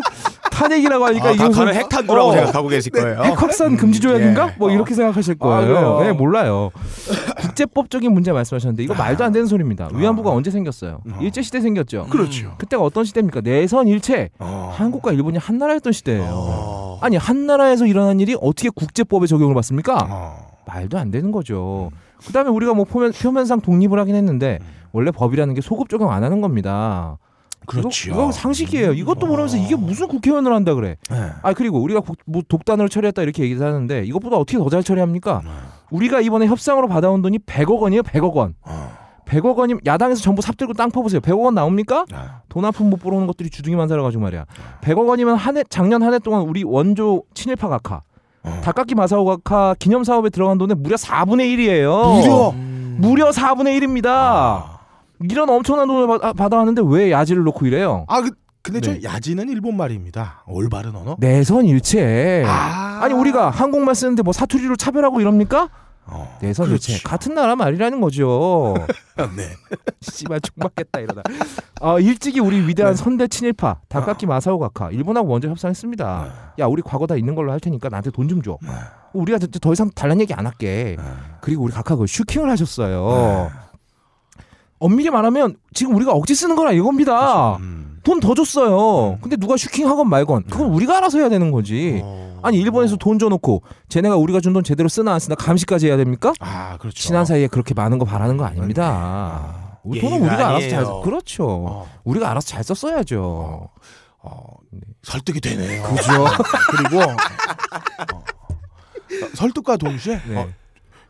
탄핵이라고 하니까 아, 이게 무슨 핵탄두라고 어, 생각하고 계실 네, 거예요. 핵확산 금지 조약인가? 음, 예. 뭐 이렇게 생각하실 아, 거예요. 아, 네, 몰라요. 국제법적인 문제 말씀하셨는데 이거 말도 안 되는 소리입니다. 아. 위안부가 언제 생겼어요? 어. 일제 시대 생겼죠. 그렇죠. 음. 그때가 어떤 시대입니까? 내선 일체. 어. 한국과 일본이 한 나라였던 시대예요. 어. 아니 한 나라에서 일어난 일이 어떻게 국제법에 적용을 받습니까? 어. 말도 안 되는 거죠. 그다음에 우리가 뭐 표면, 표면상 독립을 하긴 했는데 음. 원래 법이라는 게 소급 적용 안 하는 겁니다. 그렇죠. 이거, 상식이에요. 이것도 모르면서 이게 어. 무슨 국회의원을 한다 그래. 네. 아 그리고 우리가 뭐 독단으로 처리했다 이렇게 얘기를 하는데 이것보다 어떻게 더 잘 처리합니까? 네. 우리가 이번에 협상으로 받아온 돈이 100억 원이에요. 100억 원. 어. 100억 원이 야당에서 전부 삽들고 땅 파보세요. 100억 원 나옵니까? 네. 돈 아픈 못 벌어오는 것들이 주둥이만 살아가지고 말이야. 100억 원이면 한해 작년 한 해 동안 우리 원조 친일파 어. 각하 닭깎기 마사오가카 기념 사업에 들어간 돈의 무려 4분의 1이에요. 무려 음. 무려 4분의 1입니다. 아. 이런 엄청난 돈을 받, 아, 받아왔는데 왜 야지를 놓고 이래요? 아, 그, 근데 네. 저 야지는 일본 말입니다. 올바른 언어? 내선일체. 아~ 니 우리가 한국말 쓰는데 뭐 사투리로 차별하고 이럽니까? 어, 내선일체. 그렇죠. 같은 나라 말이라는 거죠. 네. 씨발 죽맞겠다 이러다. 아, 일찍이 우리 위대한 네. 선대 친일파 다카키 어. 아. 마사오 가카 일본하고 먼저 협상했습니다. 네. 야 우리 과거 다 있는 걸로 할 테니까 나한테 돈 좀 줘. 네. 우리가 더 이상 달란 얘기 안 할게. 네. 그리고 우리 가카 그 슈킹을 하셨어요. 네. 엄밀히 말하면 지금 우리가 억지 쓰는 거라 이겁니다. 그렇죠. 음. 돈더 줬어요. 음. 근데 누가 슈킹하건 말건 그건 네. 우리가 알아서 해야 되는 거지. 어. 아니 일본에서 돈 줘놓고 쟤네가 우리가 준 돈 제대로 쓰나 안 쓰나 감시까지 해야 됩니까? 아 그렇죠. 지난 사이에 그렇게 많은 거 바라는 거 아닙니다. 아, 돈은 예, 우리가 알아서 잘 그렇죠. 어. 우리가 알아서 잘 썼어야죠. 어, 어 네. 설득이 되네요. 그죠. 그리고 어, 설득과 동시에 네. 어,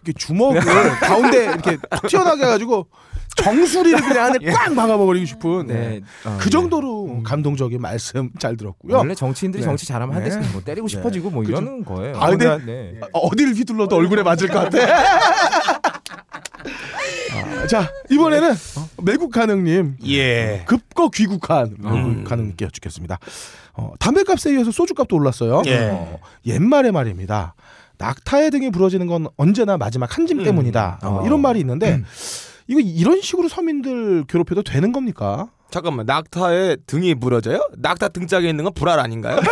이렇게 주먹을 가운데 이렇게 튀어나게 해가지고 정수리를 그냥 안에 꽝 예. 박아버리고 싶은 네. 어, 그 네. 정도로 음. 감동적인 말씀 잘 들었고요. 원래 정치인들이 네. 정치 잘하면 한 대씩 뭐 때리고 싶어지고 뭐 이러는 그쵸? 거예요. 아 근데 어디를 휘둘러도 얼굴에 맞을 것 같아. 아, 자 이번에는 어? 매국 가능님 예 급거 귀국한 음. 가능님께 여쭙겠습니다. 어, 담배값에 이어서 소주값도 올랐어요. 예. 어, 옛말의 말입니다. 낙타의 등이 부러지는 건 언제나 마지막 한짐 음. 때문이다. 음. 이런 말이 있는데. 음. 이거 이런 식으로 서민들 괴롭혀도 되는 겁니까? 잠깐만 낙타의 등이 부러져요? 낙타 등짝에 있는 건 불알 아닌가요?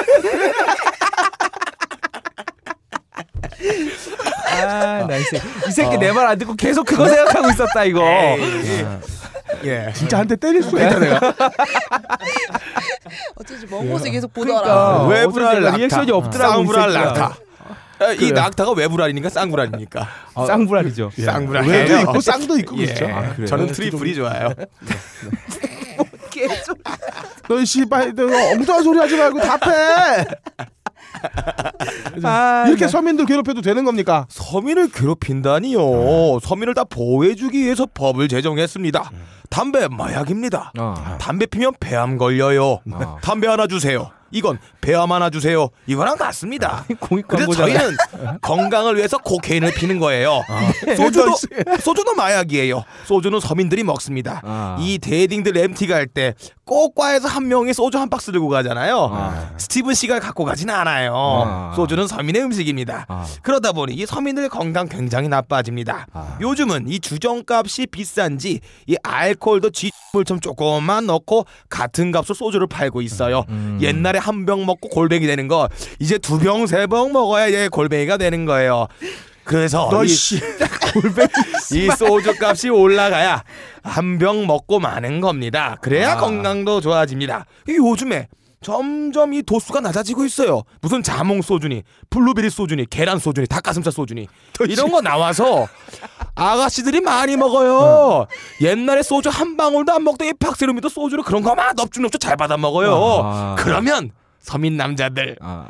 아, 나이 새끼, 이 새끼 어. 내말 안 듣고 계속 그거 생각하고 있었다 이거. 예. 예. 진짜 한 대 때릴 수가 있다 예, 내가. 어쩐지 먼 곳에 계속 보더라. 그러니까, 왜 불알 낙타? 리액션이 없더라고. 싸움 불알 낙타. 아, 이 낙타가 왜 불알이니까 쌍불알입니까? 아, 어, 쌍불알이죠. 예. 쌍불알. 외도 있고 쌍도 있고 예. 그렇죠. 아, 저는 트리플이 좋아요. 계속. 너 씨발 엉뚱한 소리 하지 말고 답해. 아, 이렇게 네. 서민들 괴롭혀도 되는 겁니까? 서민을 괴롭힌다니요. 어. 서민을 다 보호해주기 위해서 법을 제정했습니다. 음. 담배 마약입니다. 어. 담배 피면 폐암 걸려요. 어. 담배 하나 주세요. 이건 배합 하나 주세요. 이거랑 같습니다. 그래서 저희는 건강을 위해서 코케인을 피는 거예요. 아. 소주도 네, 소주도 마약이에요. 소주는 서민들이 먹습니다. 아. 이 데이딩들 MT 갈때꼭 과에서 한 명이 소주 한 박스 들고 가잖아요. 아. 스티븐 씨가 갖고 가진 않아요. 아. 소주는 서민의 음식입니다. 아. 그러다 보니 이 서민들 건강 굉장히 나빠집니다. 아. 요즘은 이 주정값이 비싼지 이 알코올도 쥐물 좀 조금만 넣고 같은 값으로 소주를 팔고 있어요. 음. 음. 옛날에 달에 한병 먹고 골뱅이 되는 거 이제 두 병 세 병 먹어야 얘 골뱅이가 되는 거예요. 그래서 이, 골뱅이 이 소주 값이 올라가야 한 병 먹고 마는 겁니다. 그래야 아. 건강도 좋아집니다. 요즘에 점점 이 도수가 낮아지고 있어요. 무슨 자몽 소주니, 블루베리 소주니, 계란 소주니, 닭가슴살 소주니 이런 거 나와서 아가씨들이 많이 먹어요. 옛날에 소주 한 방울도 안 먹던 이 박세롬이도 소주를 그런 거 막 넙죽넙죽 잘 받아 먹어요. 아. 그러면 서민 남자들, 아.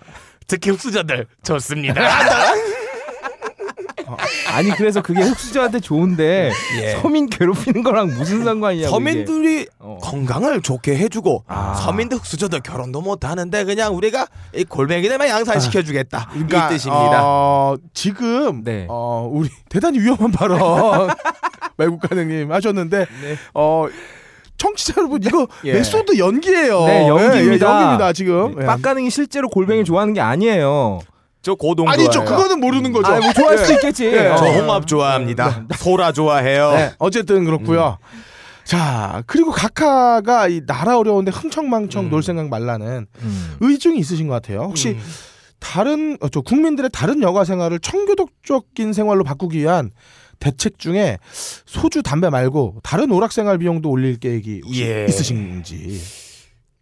특히 흡수자들 좋습니다. 아니 그래서 그게 흑수저한테 좋은데 예. 서민 괴롭히는 거랑 무슨 상관이냐? 서민들이 어. 건강을 좋게 해주고 아. 서민들 흑수저들 결혼도 못 하는데 그냥 우리가 이 골뱅이들만 양산시켜주겠다 아. 그러니까, 이 뜻입니다. 어, 지금 네. 어, 우리 대단히 위험한 발언 말국가능님 하셨는데 네. 어. 청취자 여러분 이거 예. 메소드 연기예요. 네 연기입니다. 예, 예 연기입니다 지금. 네. 빡가능이 실제로 골뱅이 음. 좋아하는 게 아니에요. 저 고동 아니죠 좋아해요. 그거는 모르는 거죠. 아, 뭐 좋아할 네. 예. 수 있겠지. 네. 저 어. 홍합 좋아합니다. 네, 네. 소라 좋아해요. 네. 어쨌든 그렇고요. 음. 자 그리고 각하가 이 나라 어려운데 흥청망청 음. 놀 생각 말라는 음. 의중이 있으신 것 같아요. 혹시 음. 다른 어, 저 국민들의 다른 여가 생활을 청교도적인 생활로 바꾸기 위한 대책 중에 소주 담배 말고 다른 오락 생활 비용도 올릴 계획이 예. 있으신지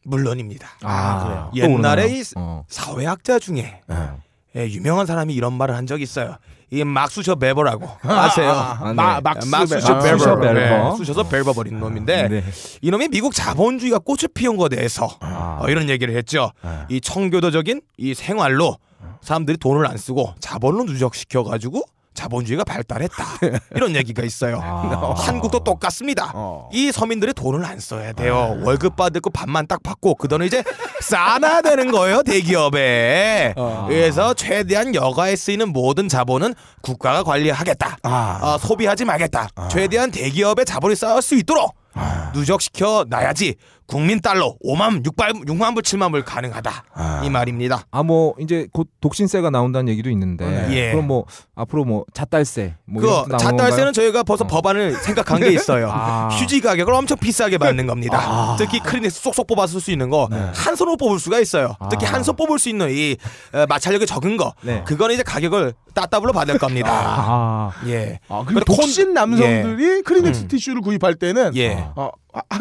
물론입니다. 아, 아 그래요. 옛날에 이 어. 사회학자 중에 어. 예, 유명한 사람이 이런 말을 한 적이 있어요. 이 막수셔 베버라고 아, 아세요? 아, 아, 아, 마, 네. 막수, 막수셔 베버, 아, 베버. 네. 수셔서 베버 버린 놈인데 네. 이놈이 미국 자본주의가 꽃을 피운 거에 대해서 아. 어, 이런 얘기를 했죠. 네. 이 청교도적인 이 생활로 어. 사람들이 돈을 안 쓰고 자본을 누적시켜 가지고 자본주의가 발달했다 네. 이런 얘기가 있어요. 아. 한국도 똑같습니다. 어. 이 서민들이 돈을 안 써야 돼요. 아. 월급 받고 밥만 딱 받고 그 돈을 이제 싸놔야 되는 거예요 대기업에. 아. 그래서 최대한 여가에 쓰이는 모든 자본은 국가가 관리하겠다. 아. 어, 소비하지 말겠다. 아. 최대한 대기업에 자본이 쌓을 수 있도록 아. 누적시켜 놔야지 국민 달러 5만 6만 6만 불 7만 불 가능하다 아. 이 말입니다. 아뭐 이제 곧 독신세가 나온다는 얘기도 있는데 어, 네. 예. 그럼 뭐 앞으로 뭐 잣달세 뭐그 잣달세는 저희가 벌써 어. 법안을 생각한 게 있어요. 아. 휴지 가격을 엄청 비싸게 받는 겁니다. 아. 특히 크리네 쏙쏙 뽑아쓸수 있는 거한 네. 손으로 뽑을 수가 있어요. 아. 특히 한 손 뽑을 수 있는 이 어, 마찰력이 적은 거 네. 그거는 이제 가격을 따따블로 받을 겁니다. 아. 예. 아, 그리고 독신 남성들이 예. 크리넥스 음. 티슈를 구입할 때는 예. 어, 아,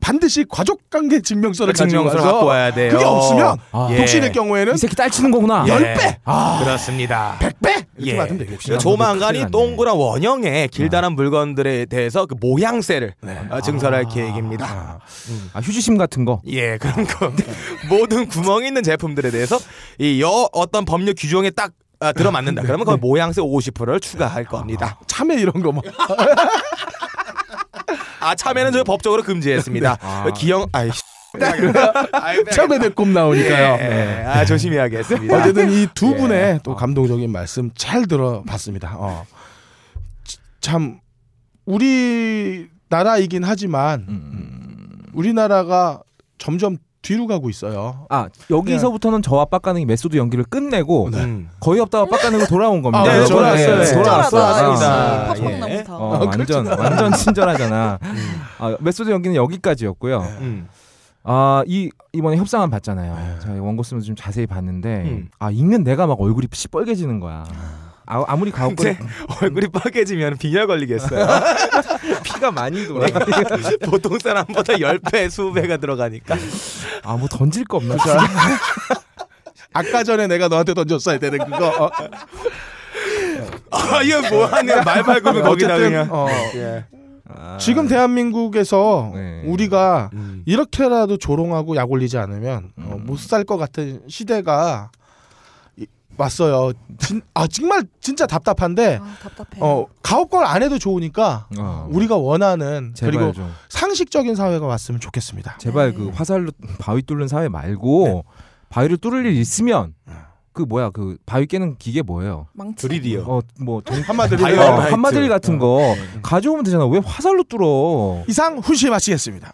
반드시 가족 관계 증명서를 그러니까 증명서를 갖고 와야 돼요. 그게 없으면 아, 예. 독신의 예. 경우에는 이 새끼 딸치는 거구나. 1배 예. 아. 아, 그렇습니다. 1배 예. 그러니까 조만간이 동그란 원형의 길다란 아. 물건들에 대해서 그 모양새를 네. 어, 증설할 아. 계획입니다. 음. 휴지심 같은 거. 예, 그런 거. 모든 구멍이 있는 제품들에 대해서 이여 어떤 법률 규정에 딱 아, 들어맞는다. 네. 그러면 그 모양새 50%를 추가할 겁니다. 참에 이런 거 뭐. 아 참외는 저 법적으로 금지했습니다. 아. 기영 아이 참외 배꼽 아, 아, 네. 나오니까요. 예, 예. 네. 아 조심해야겠습니다. 어쨌든 이두 예. 분의 예. 또 어. 감동적인 말씀 잘 들어봤습니다. 어. 참 우리 나라이긴 하지만 음. 우리나라가 점점 뒤로 가고 있어요. 아 여기서부터는 예. 저와 빡가능이 메소드 연기를 끝내고 네. 음. 음. 거의 없다가 빡가능으 돌아온 겁니다. 아, 네, 돌아왔어요. 예, 예. 돌아왔습니다. 아, 네. 예. 어, 아, 완전 완전 친절하잖아. 음. 아, 메소드 연기는 여기까지였고요. 네. 음. 아이 이번에 협상안 봤잖아요. 네. 원고 쓰면서 좀 자세히 봤는데 음. 아 읽는 내가 막 얼굴이 시뻘개지는 거야. 아. 아, 무리 가옥거 얼굴이 빨개지면 빈혈 걸리겠어요. 피가 많이 돌아. 보통 사람보다 1배2배가 들어가니까. 아, 뭐 던질 거 없나? 아까 전에 내가 너한테 던졌어야 되는 그거. 어. 아, 이거 뭐 하냐. 말 밟으면 어, 거기다 그냥. 어. 예. 아... 지금 대한민국에서 네. 우리가 음. 이렇게라도 조롱하고 약 올리지 않으면 어, 음. 어, 못살 것 같은 시대가 왔어요. 진, 아 정말 진짜 답답한데 아, 어 가업걸 안 해도 좋으니까 아, 우리가 원하는 그리고 좀. 상식적인 사회가 왔으면 좋겠습니다. 제발 네. 그 화살로 바위 뚫는 사회 말고 네. 바위를 뚫을 일 있으면 네. 그 뭐야 그 바위 깨는 기계 뭐예요? 망치. 드릴이요. 어뭐 한마디 한마디 같은 어. 거 네. 가져오면 되잖아. 왜 화살로 뚫어? 이상 훈시 마치겠습니다.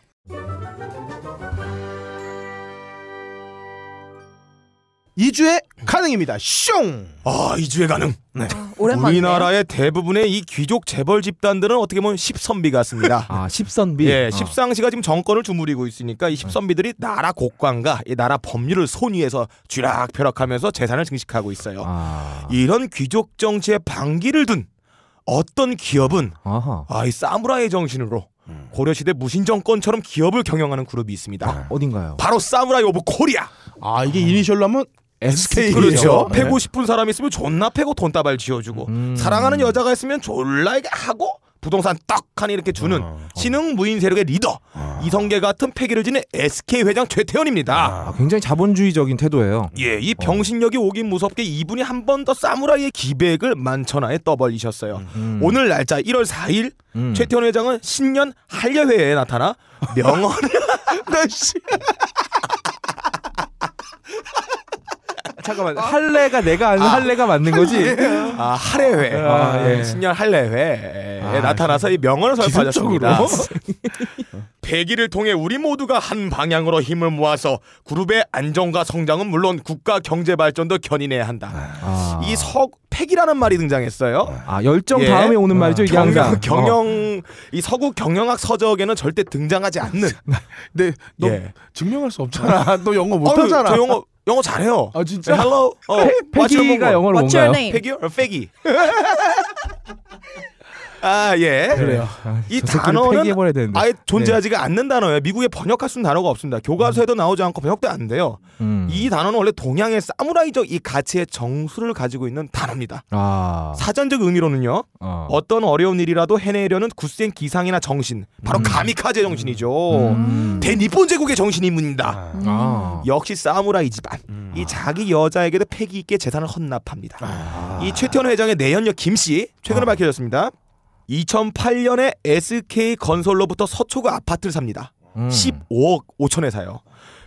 2주에 가능입니다. 숑! 아, 2주에 가능. 네. 아, 오랜만에. 우리나라의 대부분의 이 귀족 재벌 집단들은 어떻게 보면 십선비 같습니다. 아, 십선비? 예, 어. 십상시가 지금 정권을 주무리고 있으니까 이 십선비들이 나라 곳관과 이 나라 법률을 손위에서 쥐락펴락하면서 재산을 증식하고 있어요. 아. 이런 귀족 정치에 방기를둔 어떤 기업은 아하. 아, 이 사무라이 정신으로 음. 고려시대 무신정권처럼 기업을 경영하는 그룹이 있습니다. 아, 어딘가요? 바로 사무라이 오브 코리아. 아 이게 아. 이니셜로 하면 SK 그렇죠. 네. 패고 싶은 사람 있으면 존나 패고 돈 따발 지어주고 음. 사랑하는 여자가 있으면 졸라 이게 하고 부동산 떡하니 이렇게 주는 어. 신흥 무인 세력의 리더 어. 이성계 같은 패기를 지닌 SK 회장 최태원입니다. 아, 굉장히 자본주의적인 태도예요. 예, 이 병신력이 오긴 무섭게 이분이 한 번 더 사무라이의 기백을 만천하에 떠벌리셨어요. 음. 오늘 날짜 1월 4일 음. 최태원 회장은 신년 한례회에 나타나 명언을 씨 잠깐만 아. 할래가 내가 아는 아, 할래가 맞는 거지? 아 할례회 아, 아, 예. 예. 신년 할례회 아, 나타나서 이 명언을 선포하셨습니다. 배기를 통해 우리 모두가 한 방향으로 힘을 모아서 그룹의 안정과 성장은 물론 국가 경제 발전도 견인해야 한다. 아. 이 석, 팩이라는 말이 등장했어요. 아, 열정 예. 다음에 오는 말이죠, 이 경영, 경영, 어. 이 서구 경영학 서적에는 절대 등장하지 않는. 네, 너 예. 증명할 수 없잖아. 너 영어 못하잖아. 저 영어 영어 잘해요. 아 진짜? h e 어, 페, 기가 영어로 뭔가요? 페기요? 어, 페기. 아 예. 그래요. 아, 이 단어는 아예 네. 존재하지가 네. 않는 단어예요. 미국에 번역할 수 있는 단어가 없습니다. 교과서에도 음. 나오지 않고 번역도 안 돼요. 음. 이 단어는 원래 동양의 사무라이적 이 가치의 정수를 가지고 있는 단어입니다. 아. 사전적 의미로는요. 어. 떤 어려운 일이라도 해내려는 굳센 기상이나 정신, 바로 음. 가미카제 정신이죠. 음. 대니폰 제국의 정신입니다. 아. 아. 역시 사무라이 집안. 음. 이 자기 여자에게도 패기 있게 재산을 헌납합니다. 아. 이 최태원 회장의 내연녀 김씨 최근에 밝혀졌습니다. 2008년에 SK 건설로부터 서초구 아파트를 삽니다. 음. 15억 5천에 사요.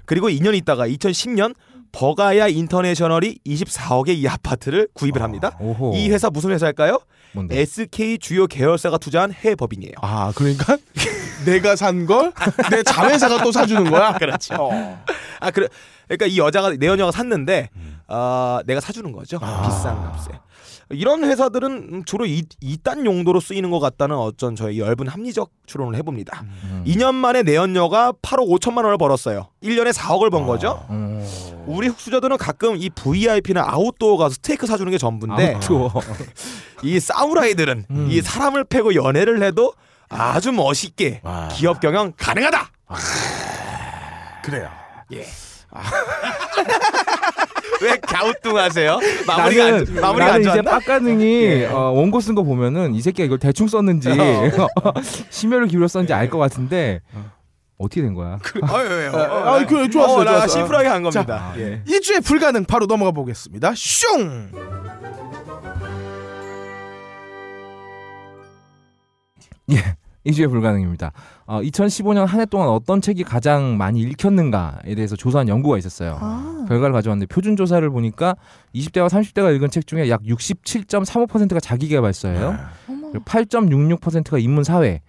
그리고 2년 있다가 2010년 버가야 인터내셔널이 24억의 이 아파트를 구입을 아, 합니다. 아, 이 회사 무슨 회사일까요? 뭔데? SK 주요 계열사가 투자한 해법인이에요아 그러니까 내가 산 걸 내 자회사가 또 사주는 거야. 그렇죠. 어. 아 그래 그러니까 이 여자가 내 여자가 샀는데 음. 어, 내가 사주는 거죠. 아. 비싼 값에. 이런 회사들은 주로 이, 이딴 용도로 쓰이는 것 같다는 어쩐 저의 열분 합리적 추론을 해봅니다. 음. 2년 만에 내연녀가 8억 5천만 원을 벌었어요. 1년에 4억을 번 아. 거죠. 음. 우리 흑수저들은 가끔 이 VIP나 아웃도어 가서 스테이크 사주는 게 전부인데 아이사우라이들은 음. 이 사람을 패고 연애를 해도 아주 멋있게 아. 기업 경영 가능하다. 아. 그래요. 예. 왜 갸우뚱하세요? 마무리가 나는, 안, 마무리가 나는 안 좋았나? 빡가능이 예. 어, 원고 쓴 거 보면은 이 새끼가 이걸 대충 썼는지 어. 심혈을 기울여 썼는지 알것 예. 같은데 어. 어떻게 된 거야? 아, 예, 아, 아, 그 좋았어요. 심플하게 한 겁니다. 자, 아, 예. 1주의 불가능 바로 넘어가 보겠습니다. 슝! 예. 이주에 불가능입니다. 어, 2015년 한 해 동안 어떤 책이 가장 많이 읽혔는가에 대해서 조사한 연구가 있었어요. 아. 결과를 가져왔는데 표준 조사를 보니까 20대와 30대가 읽은 책 중에 약 67.35%가 자기계발서예요 아. 8.66%가 인문사회,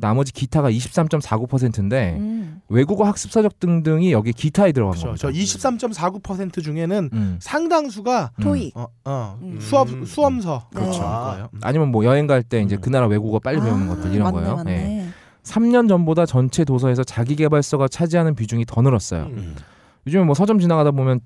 나머지 기타가 23.49%인데 음. 외국어 학습 서적 등등이 여기 기타에 들어간 그쵸, 겁니다. 저23.49% 중에는 음. 상당수가 음. 토익, 음. 어, 어, 음. 수업 음. 수험서 네. 그렇죠. 아. 아니면 뭐 여행 갈 때 이제 그 나라 외국어 빨리 아, 배우는 아, 것들 이런 맞네, 거예요. 맞네. 네. 예. 3년 전보다 전체 도서에서 자기개발서가 차지하는 비중이 더 늘었어요. 요즘에 뭐 서점 지나가다 보면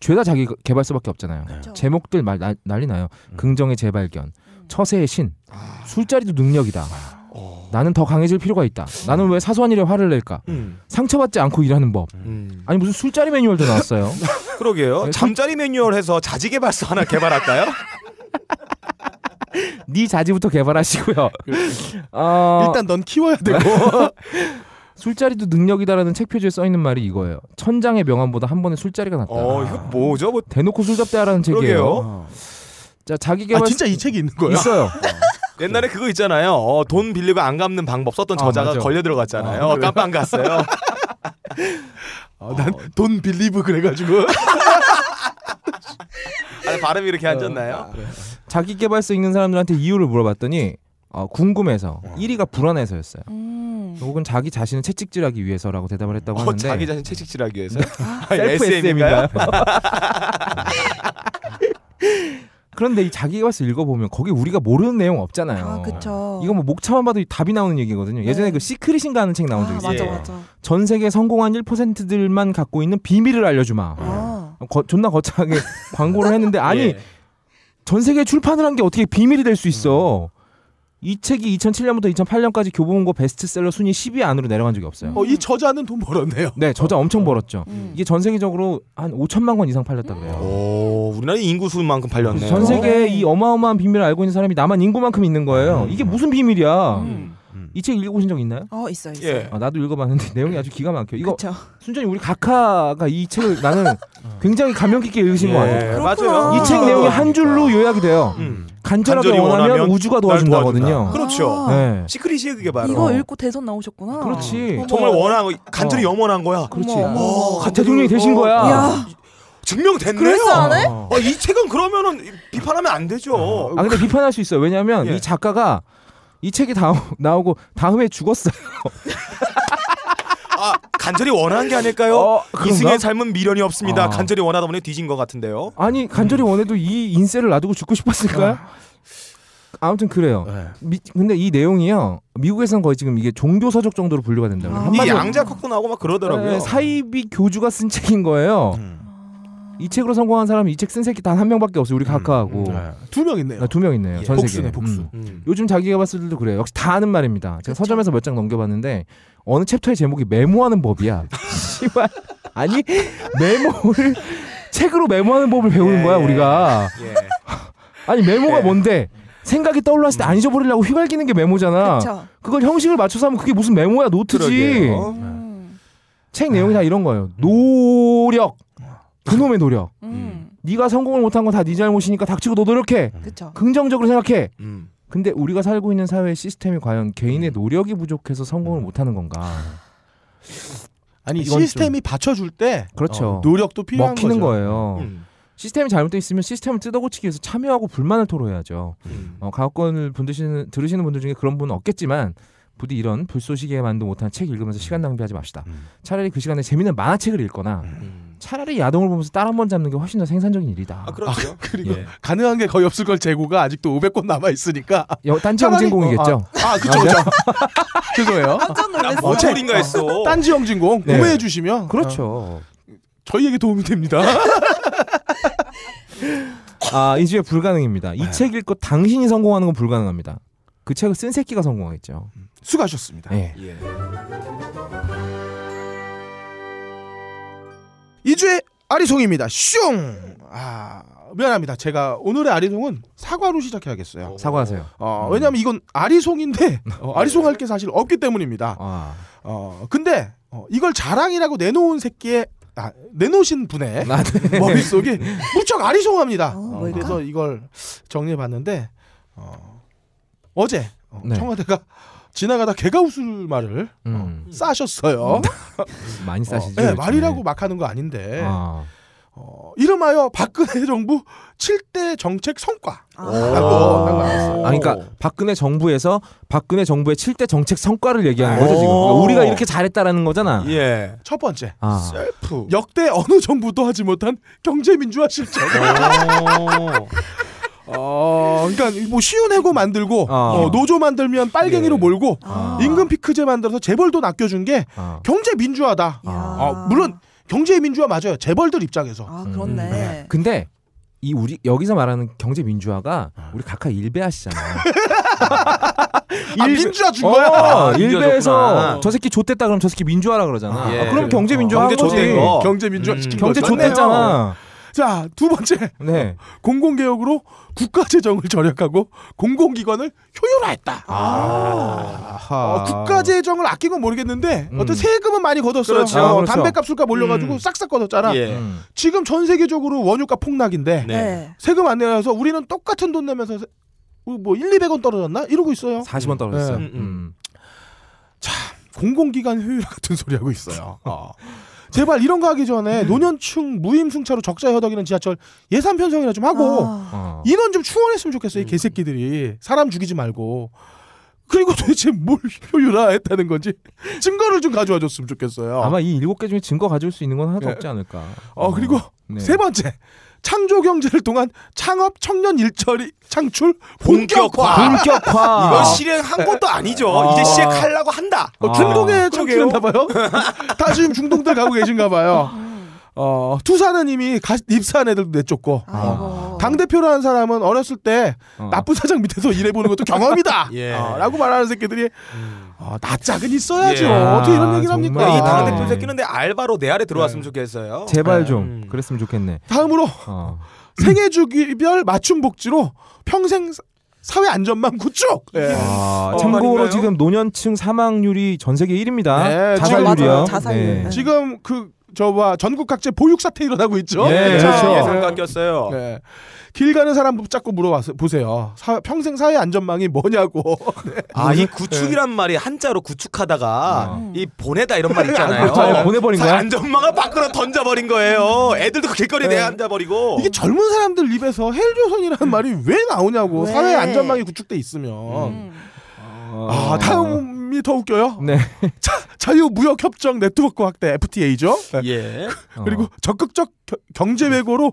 죄다 자기 개발서밖에 없잖아요. 그 제목들 말 난리 나요. 긍정의 재발견, 처세의 신, 아. 술자리도 능력이다. 아. 어. 나는 더 강해질 필요가 있다. 나는 왜 사소한 일에 화를 낼까? 음. 상처받지 않고 일하는 법. 음. 아니 무슨 술자리 매뉴얼도 나왔어요. 그러게요. 네, 그 잠자리 매뉴얼 해서 자지 개발서 하나 개발할까요? 네 자지부터 개발하시고요. 그렇죠. 어... 일단 넌 키워야 되고. 술자리도 능력이다라는 책 표지에 써 있는 말이 이거예요. 천장의 명함보다 한 번의 술자리가 낫다. 어, 이거 뭐죠? 뭐... 대놓고 술 잡대하라는 책이에요. 어. 자, 자기 아, 개발 아, 진짜 이 책이 있는 거예요? 있어요. 옛날에 그거 있잖아요. 어, 돈 빌리고 안 갚는 방법 썼던 아, 저자가 아 걸려 들어갔잖아요. 아, 아, 어, 깜빡 네. 갔어요. 어, 난돈 빌리브 그래가지고. 아, 발음이 이렇게 안 좋나요? 어, 자기 개발서 읽는 사람들한테 이유를 물어봤더니 어, 궁금해서 1위가 어. 불안해서였어요. 음. 혹은 자기 자신을 채찍질하기 위해서라고 대답을 했다고 어, 하는데 자기 자신 채찍질하기 위해서? 네. 셀프 SM인가요? 그런데 이 자기가 와서 읽어보면 거기 우리가 모르는 내용 없잖아요. 아, 그쵸. 이거 뭐 목차만 봐도 답이 나오는 얘기거든요. 예전에 네. 그 시크릿인가 하는 책 나온 아, 적 있어요. 맞아, 예. 맞아. 전 세계 성공한 1%들만 갖고 있는 비밀을 알려주마. 아. 어, 거, 존나 거창하게 광고를 했는데 아니 예. 전 세계 출판을 한 게 어떻게 비밀이 될 수 있어? 이 책이 2007년부터 2008년까지 교보문고 베스트셀러 순위 10위 안으로 내려간 적이 없어요. 어, 이 저자는 돈 벌었네요. 네, 저자 엄청 벌었죠. 음. 이게 전 세계적으로 한 5천만 권 이상 팔렸다 그래요. 오, 우리나라 인구 수만큼 팔렸네전 세계 네. 이 어마어마한 비밀을 알고 있는 사람이 남한 인구만큼 있는 거예요. 음. 이게 무슨 비밀이야? 음. 음. 이책 읽어보신 적 있나요? 어 있어 있어. 예. 아, 나도 읽어봤는데 내용이 아주 기가 막혀. 이거 그쵸. 순전히 우리 각하가 이 책을 나는 어. 굉장히 감명 깊게 읽으신 예. 것 같아요. 맞아요. 이 책 내용이 한 줄로 그러니까. 요약이 돼요. 음. 간절하게 원하면, 원하면, 우주가 도와준다거든요. 그렇죠. 아~ 네. 네. 시크릿이에요 그게 바로. 이거 읽고 대선 나오셨구나. 그렇지. 어, 뭐. 정말 원한 간절히 어. 영원한 거야. 그렇지. 어, 어, 대통령이 되신 어. 거야. 야. 증명됐네요. 어. 아, 이 책은 그러면은 비판하면 안 되죠. 아 근데 비판할 수 있어요. 왜냐하면 예. 이 작가가 이 책이 다, 나오고 다음에 죽었어요. 아, 간절히 원하는 게 아닐까요? 어, 이승의 삶은 미련이 없습니다. 아. 간절히 원하다 보니 뒤진 것 같은데요. 아니 간절히 음. 원해도 이 인세를 놔두고 죽고 싶었을까요? 아. 아무튼 그래요. 네. 미, 근데 이 내용이요. 미국에서는 거의 지금 이게 종교 서적 정도로 분류가 된다고. 아, 이 양자 컸고 나오고 막 그러더라고요. 네, 사이비 교주가 쓴 책인 거예요. 음. 이 책으로 성공한 사람이 이 책 쓴 새끼 단 한 명밖에 없어요. 우리 음, 각하하고 음. 네. 두명 있네요. 아, 두명 있네요. 예. 전 세계. 복수네 복수. 음. 음. 요즘 자기가 봤을때도 그래요. 역시 다아는 말입니다. 제가 서점에서 몇 장 넘겨봤는데 어느 챕터의 제목이 메모하는 법이야. 씨발 아니 메모를 책으로 메모하는 법을 배우는 예, 거야 예. 우리가. 예. 아니 메모가 뭔데? 생각이 떠올랐을 때 안 잊어버리려고 음. 휘발기는 게 메모잖아. 그쵸. 그걸 형식을 맞춰서 하면 그게 무슨 메모야 노트지. 그러게요. 책 내용이 다 이런 거예요. 노력. 그놈의 노력. 음. 네가 성공을 못한 건 다 네 잘못이니까 닥치고 너 노력해. 음. 그쵸. 긍정적으로 생각해. 음. 근데 우리가 살고 있는 사회 시스템이 과연 개인의 음. 노력이 부족해서 성공을 음. 못하는 건가? 아니 시스템이 받쳐줄 때 그렇죠. 어, 노력도 필요한 먹히는 거죠. 예요 음. 시스템이 잘못되어 있으면 시스템을 뜯어고치기 위해서 참여하고 불만을 토로해야죠. 음. 어, 가업권을 분드시는, 들으시는 분들 중에 그런 분은 없겠지만 부디 이런 불쏘시개만도 못한 책 읽으면서 시간 낭비하지 맙시다. 음. 차라리 그 시간에 재미있는 만화책을 읽거나 음. 차라리 야동을 보면서 딸 한 번 잡는 게 훨씬 더 생산적인 일이다. 아, 그렇죠. 아, 그리고 예. 가능한 게 거의 없을 걸 재고가 아직도 500권 남아 있으니까. 딴지 영진공이겠죠. 어, 아, 아, 그쵸 그 죄송해요. 깜짝 아, 뭐, 어린가 했어. 어, 딴지 영진공 네. 구매해 주시면 그렇죠. 어, 저희에게 도움이 됩니다. 아, 이집 불가능입니다. 이책 네. 읽고 당신이 성공하는 건 불가능합니다. 그 책을 쓴 새끼가 성공하겠죠. 수고하셨습니다. 네. 예. 예. 이주의 아리송입니다. 슝! 아, 미안합니다. 제가 오늘의 아리송은 사과로 시작해야겠어요. 어. 사과하세요. 어, 음. 왜냐면 이건 아리송인데, 어, 아리송할 게 사실 없기 때문입니다. 아. 어, 근데 어, 이걸 자랑이라고 내놓은 새끼의 아, 내놓으신 분의 아, 네. 머릿속이 무척 아리송합니다. 어, 어 그래서 이걸 정리해봤는데, 어, 어제 어, 네. 청와대가 지나가다 개가웃을 말을 어, 음. 음. 어, 싸셨어요. 많이 싸시죠. 어, 네, 말이라고 막 하는 거 아닌데. 아. 어, 이름하여 박근혜 정부 7대 정책 성과 아, 아. 아 그러니까 박근혜 정부에서 박근혜 정부의 7대 정책 성과를 얘기하는 아. 거죠 지금. 그러니까 우리가 이렇게 잘했다라는 거잖아. 예. 첫 번째, 아. 셀프. 역대 어느 정부도 하지 못한 경제 민주화 실천. 어, 그러니까 뭐시운 해고 만들고 어. 어, 노조 만들면 빨갱이로 예. 몰고 아. 임금 피크제 만들어서 재벌도 낚여준 게 아. 경제 민주화다. 어, 물론 경제 민주화 맞아요. 재벌들 입장에서. 아 그렇네. 음. 네. 근데 이 우리 여기서 말하는 경제 민주화가 아. 우리 각하 일베하시잖아요 일... 아, 민주화 준 거야. 어, 아, 일베에서 저 새끼 좆됐다 그럼 저 새끼 민주화라 그러잖아. 예. 아, 그럼 경제 민주화 어. 경거 좆된 거. 경제 민주화 음. 경제 좆됐잖아. 자, 두 번째. 네. 공공개혁으로 국가재정을 절약하고 공공기관을 효율화했다. 아. 어, 국가재정을 아낀 건 모르겠는데 음. 어떤 세금은 많이 걷었어요. 그렇죠. 어, 그렇죠. 담배값술값 올려가지고 음. 싹싹 걷었잖아. 예. 음. 지금 전 세계적으로 원유값 폭락인데 네. 네. 세금 안 내놔서 우리는 똑같은 돈 내면서 뭐 1, 200원 떨어졌나? 이러고 있어요. 40원 떨어졌어요. 네. 자, 공공기관 효율화 같은 소리 하고 있어요. 어. 제발 이런 거 하기 전에 음. 노년층 무임승차로 적자 허덕이는 지하철 예산 편성이나 좀 하고 아. 어. 인원 좀 충원했으면 좋겠어요. 이 음. 개새끼들이 사람 죽이지 말고. 그리고 도대체 뭘 효율화했다는 건지 증거를 좀 가져와 줬으면 좋겠어요. 아마 이 일곱 개 중에 증거 가져올 수 있는 건 하나도 네. 없지 않을까. 어, 그리고 네. 세 번째 창조 경제를 통한 창업 청년 일처리 창출 본격화. 본격화. 이거 아. 실행한 것도 아니죠. 아. 이제 시작하려고 한다. 아. 어, 중동에 창출했나 아. 봐요. 다 지금 중동들 가고 계신가 봐요. 어, 투사는 이미 가, 입사한 애들도 내쫓고 어, 당 대표라는 사람은 어렸을 때 어. 나쁜 사장 밑에서 일해보는 것도 경험이다. 예. 어, 라고 말하는 새끼들이 음. 아, 낯짝은 있어야죠. 예. 아, 어떻게 이런 얘기를 합니까? 정말. 이 당대표 아, 네. 새끼는데 알바로 내 아래 들어왔으면 네. 좋겠어요. 제발 네. 좀 음. 그랬으면 좋겠네. 다음으로 어. 생애 주기별 맞춤 복지로 평생 사회 안전망 구축. 예. 아, 어, 참고로 어, 지금 노년층 사망률이 전 세계 1위입니다. 네, 자살률이요. 자살률. 네. 지금 그 저와 전국 각지 보육 사태 일어나고 있죠. 예, 그렇죠. 예. 예상 바뀌었어요. 네. 길 가는 사람 붙잡고 물어 보세요. 사, 평생 사회 안전망이 뭐냐고. 네. 아이 구축이란 말이 한자로 구축하다가 어. 이 보내다 이런 말 있잖아요. 어, 보내버린 거야. 안전망을 밖으로 던져버린 거예요. 애들도 그 길거리에 네. 내앉아버리고. 이게 젊은 사람들 입에서 헬조선이라는 음. 말이 왜 나오냐고. 왜? 사회 안전망이 구축돼 있으면. 음. 아, 아, 다음이 더 웃겨요. 네. 자, 자유무역협정 네트워크 확대 FTA죠. 네. 예. 그리고 어. 적극적 겨, 경제 외교로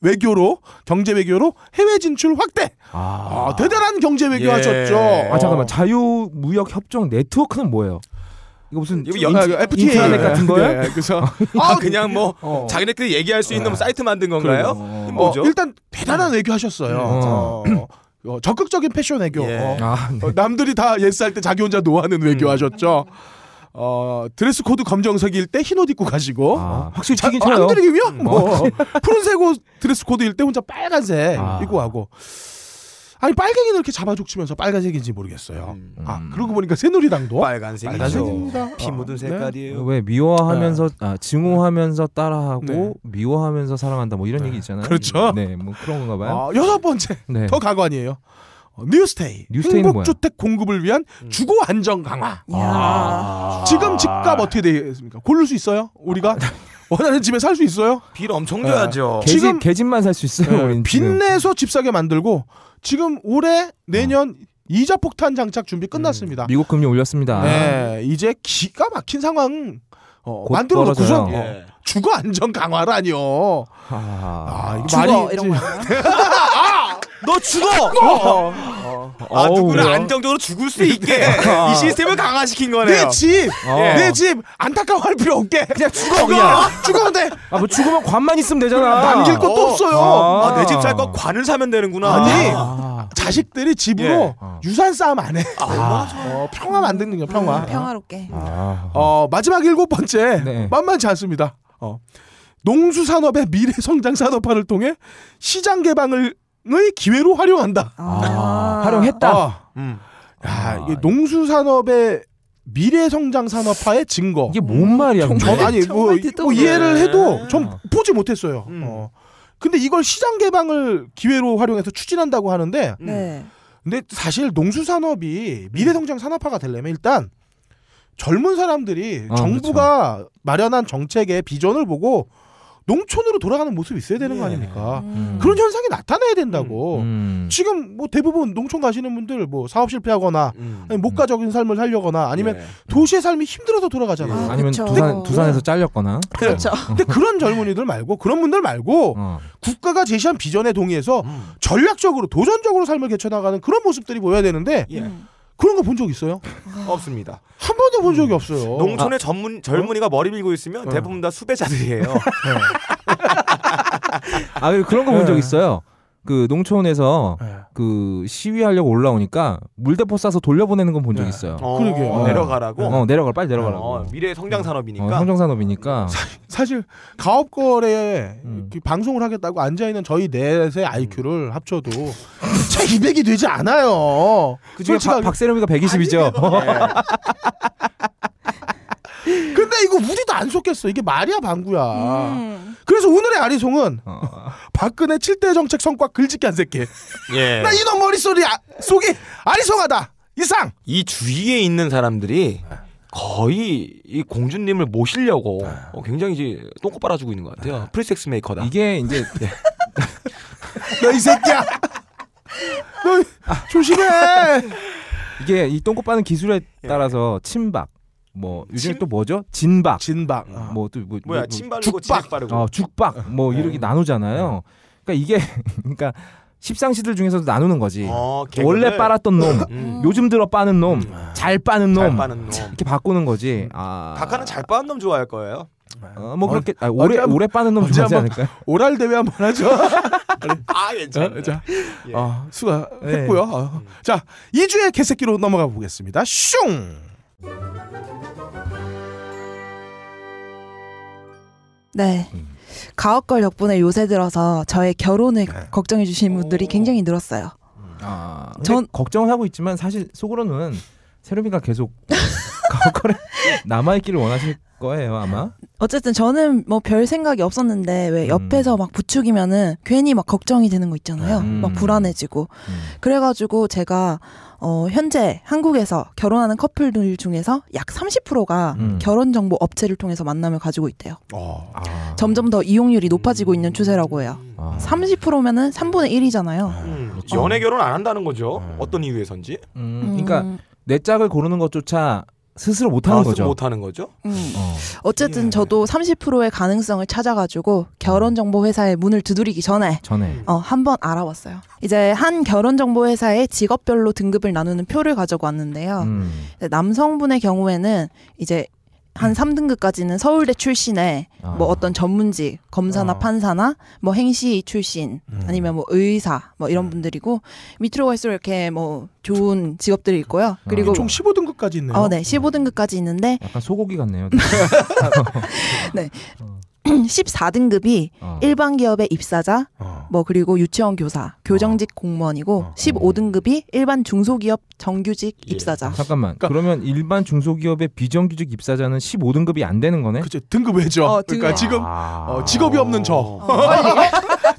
외교로 경제 외교로 해외 진출 확대. 아, 아 대단한 경제 외교하셨죠. 예. 아 잠깐만 자유무역협정 네트워크는 뭐예요? 이거 무슨 이거 연, 아, FTA 인터넷 네. 같은 거예요? 네, 그래서 아, 아, 그냥 뭐 어. 자기네끼리 얘기할 수 있는 뭐 사이트 만든 건가요? 어. 뭐죠? 어, 일단 대단한 음. 외교하셨어요. 음. 어. 어, 적극적인 패션 외교. 예. 어. 아, 어, 네. 어, 남들이 다 예스 할때 자기 혼자 노하는 외교 하셨죠. 음. 어, 드레스 코드 검정색일 때 흰옷 입고 가시고 아, 어? 확실히 자, 기 어, 안 들리면 음, 뭐 푸른색 옷 드레스 코드일 때 혼자 빨간색 아. 입고 가고 아니 빨갱이는 이렇게 잡아죽 치면서 빨간색인지 모르겠어요. 음. 아 음. 그러고 보니까 새누리당도 빨간색이죠. 빨간색입니다. 아, 피 묻은 아, 네. 색깔이에요. 네. 왜 미워하면서 네. 아, 증오하면서 따라하고 네. 미워하면서 사랑한다 뭐 이런 네. 얘기 있잖아요. 그렇죠. 네, 뭐 그런 건가 봐요. 어, 여섯 번째 네. 더 가관이에요. 어, 뉴스테이 행복주택 공급을 위한 음. 주거 안정 강화. 지금 집값 어떻게 되어 있습니까? 고를 수 있어요? 우리가 원하는 집에 살 수 있어요? 비를 엄청 줘야죠. 네. 지금 개집만 살 수 있어요. 네. 빚내서 집 사게 만들고 지금 올해 내년 어. 이자 폭탄 장착 준비 음, 끝났습니다. 음, 미국 금리 올렸습니다. 네, 이제 기가 막힌 상황 어, 만들어 놓고서 예. 주거 안정 강화라니요. 아, 아 이거 말이 이런 거. 너 죽어! 어. 어. 어우, 누구를 뭐 안정적으로 죽을 수 있게 아. 이 시스템을 강화시킨 거네요. 내 집! 어. 내 집! 안타까워할 필요 없게! 그냥 죽어 그냥! 죽으 돼! 아뭐 죽으면 관만 있으면 되잖아. 남길 것도 어. 없어요! 아. 아, 내집 살 거 관을 사면 되는구나. 아니! 아. 자식들이 집으로 예. 어. 유산 싸움 안 해. 아, 어, 평화 만든 능력, 평화. 음, 평화롭게. 어. 어, 마지막 일곱 번째. 네. 만만치 않습니다. 어. 농수산업의 미래 성장 산업화를 통해 시장 개방을 의 기회로 활용한다. 아, 아, 아, 활용했다. 아, 음. 야, 아, 이게 농수 산업의 미래 성장 산업화의 증거. 이게 뭔 음, 말이야? 전 아니 뭐, 뭐, 이해를 해도 네. 전 보지 못했어요. 음. 어. 근데 이걸 시장 개방을 기회로 활용해서 추진한다고 하는데, 네. 음. 근데 사실 농수 산업이 미래 성장 산업화가 되려면 일단 젊은 사람들이 어, 정부가 그쵸. 그렇죠. 마련한 정책의 비전을 보고 농촌으로 돌아가는 모습이 있어야 되는 네. 거 예. 아닙니까? 음. 그런 현상이 나타나야 된다고. 음, 음. 지금 뭐 대부분 농촌 가시는 분들 뭐 사업 실패하거나 음, 음. 목가적인 삶을 살려거나 아니면 네. 도시의 삶이 힘들어서 돌아가잖아요. 예. 아, 니면 두산, 네. 두산에서 잘렸거나. 그렇죠. 어. 근데 그런 젊은이들 말고 그런 분들 말고 어. 국가가 제시한 비전에 동의해서 전략적으로 도전적으로 삶을 개쳐나가는 그런 모습들이 보여야 되는데 예. 그런 거 본 적 있어요? 없습니다. 한 번도 본 적이 음. 없어요. 농촌의 아, 전문 어? 젊은이가 머리 밀고 있으면 어. 대부분 다 수배자들이에요. 네. 아그 그런 거 본적 네. 있어요. 그 농촌에서 네. 그 시위하려고 올라오니까 물대포 쏴서 돌려보내는 건 본적 네. 있어요. 어, 그러게 어, 내려가라고. 어, 어 내려가 빨리 내려가라고. 어, 미래 성장 산업이니까. 어, 성장 산업이니까. 사실 가업 거래 음. 방송을 하겠다고 앉아 있는 저희 넷의 IQ를 음. 합쳐도 제 200이 되지 않아요. 그중에 박세롬이가 120이죠. 근데 이거 우리도 안 속겠어. 이게 말이야 방구야. 음. 그래서 오늘의 아리송은 어. 박근혜 7대 정책 성과 글짓기 한 새끼. 예. 나 이놈 머릿속이 아, 속이 아리송하다. 이상. 이 주위에 있는 사람들이 네. 거의 이 공주님을 모시려고 네. 어, 굉장히 이제 똥꼬 빨아주고 있는 것 같아요. 네. 프리섹스 메이커다. 이게 이제 너 이 새끼야. 너 아. 조심해. 이게 이 똥꼬 빠는 기술에 예. 따라서 침박, 뭐 음, 요즘 또 뭐죠? 진박, 진박, 뭐 아. 뭐또 뭐, 뭐, 뭐, 뭐야 침 바르고 진박 바르고, 어, 죽박 뭐 네. 이렇게 나누잖아요. 네. 그러니까 이게 그러니까 십상시들 중에서도 나누는 거지. 어, 원래 빨았던 놈, 음. 요즘 들어 빠는 놈, 음. 잘 빠는 놈, 잘 빠는 놈. 이렇게 바꾸는 거지. 음. 아, 각하는 잘 빠는 놈 좋아할 거예요. 어, 뭐 어, 그렇게 아, 오래 한 오래 빠는 놈 좋아하지 않을까? 오랄 대회 한번 하죠. 아 괜찮아. 어, 자, 예. 어, 아, 수가 네. 했고요. 어. 자, 2주의 개새끼로 넘어가 보겠습니다. 슝! 네. 음. 가옥걸 덕분에 요새 들어서 저의 결혼을 네. 걱정해 주신 분들이 굉장히 늘었어요. 아, 전 걱정을 하고 있지만 사실 속으로는 세로비가 계속 가옥걸에 남아 있기를 원하실 거예요 아마. 어쨌든 저는 뭐 별 생각이 없었는데 왜 음. 옆에서 음. 막 부추기면은 괜히 막 걱정이 되는 거 있잖아요. 음. 막 불안해지고 음. 그래가지고 제가 어, 현재 한국에서 결혼하는 커플들 중에서 약 30%가 음. 결혼 정보 업체를 통해서 만남을 가지고 있대요. 어, 아. 점점 더 이용률이 높아지고 있는 추세라고 해요. 아. 30%면은 3분의 1이잖아요. 음, 아, 그렇죠. 연애 결혼 안 한다는 거죠. 음. 어떤 이유에선지. 음, 그러니까 음. 내 짝을 고르는 것조차 스스로 못하는 아, 거죠. 못하는 거죠. 음. 어. 쨌든 예. 저도 30%의 가능성을 찾아가지고 결혼 정보 회사의 문을 두드리기 전에, 전에. 음. 어, 한번 알아봤어요. 이제 한 결혼 정보 회사의 직업별로 등급을 나누는 표를 가져고 왔는데요. 음. 남성분의 경우에는 이제 한 3등급까지는 음. 서울대 출신의 아. 뭐 어떤 전문직 검사나 아. 판사나 뭐 행시 출신 음. 아니면 뭐 의사 뭐 이런 음. 분들이고 밑으로 갈수록 이렇게 뭐 좋은 직업들이 있고요. 아. 그리고 아. 총 15등급까지 있네요. 어, 네, 15등급까지 있는데 어, 약간 소고기 같네요. 네. 14등급이 어. 어. 일반 기업의 입사자, 뭐 그리고 유치원 교사, 교정직 어. 공무원이고 어. 15등급이 어. 일반 중소기업 정규직 예. 입사자. 아, 잠깐만. 그러니까, 그러면 일반 중소기업의 비정규직 입사자는 15등급이 안 되는 거네? 그죠 등급 외죠. 어, 그러니까 등급. 그러니까 지금 아. 어, 직업이 없는 저. 어.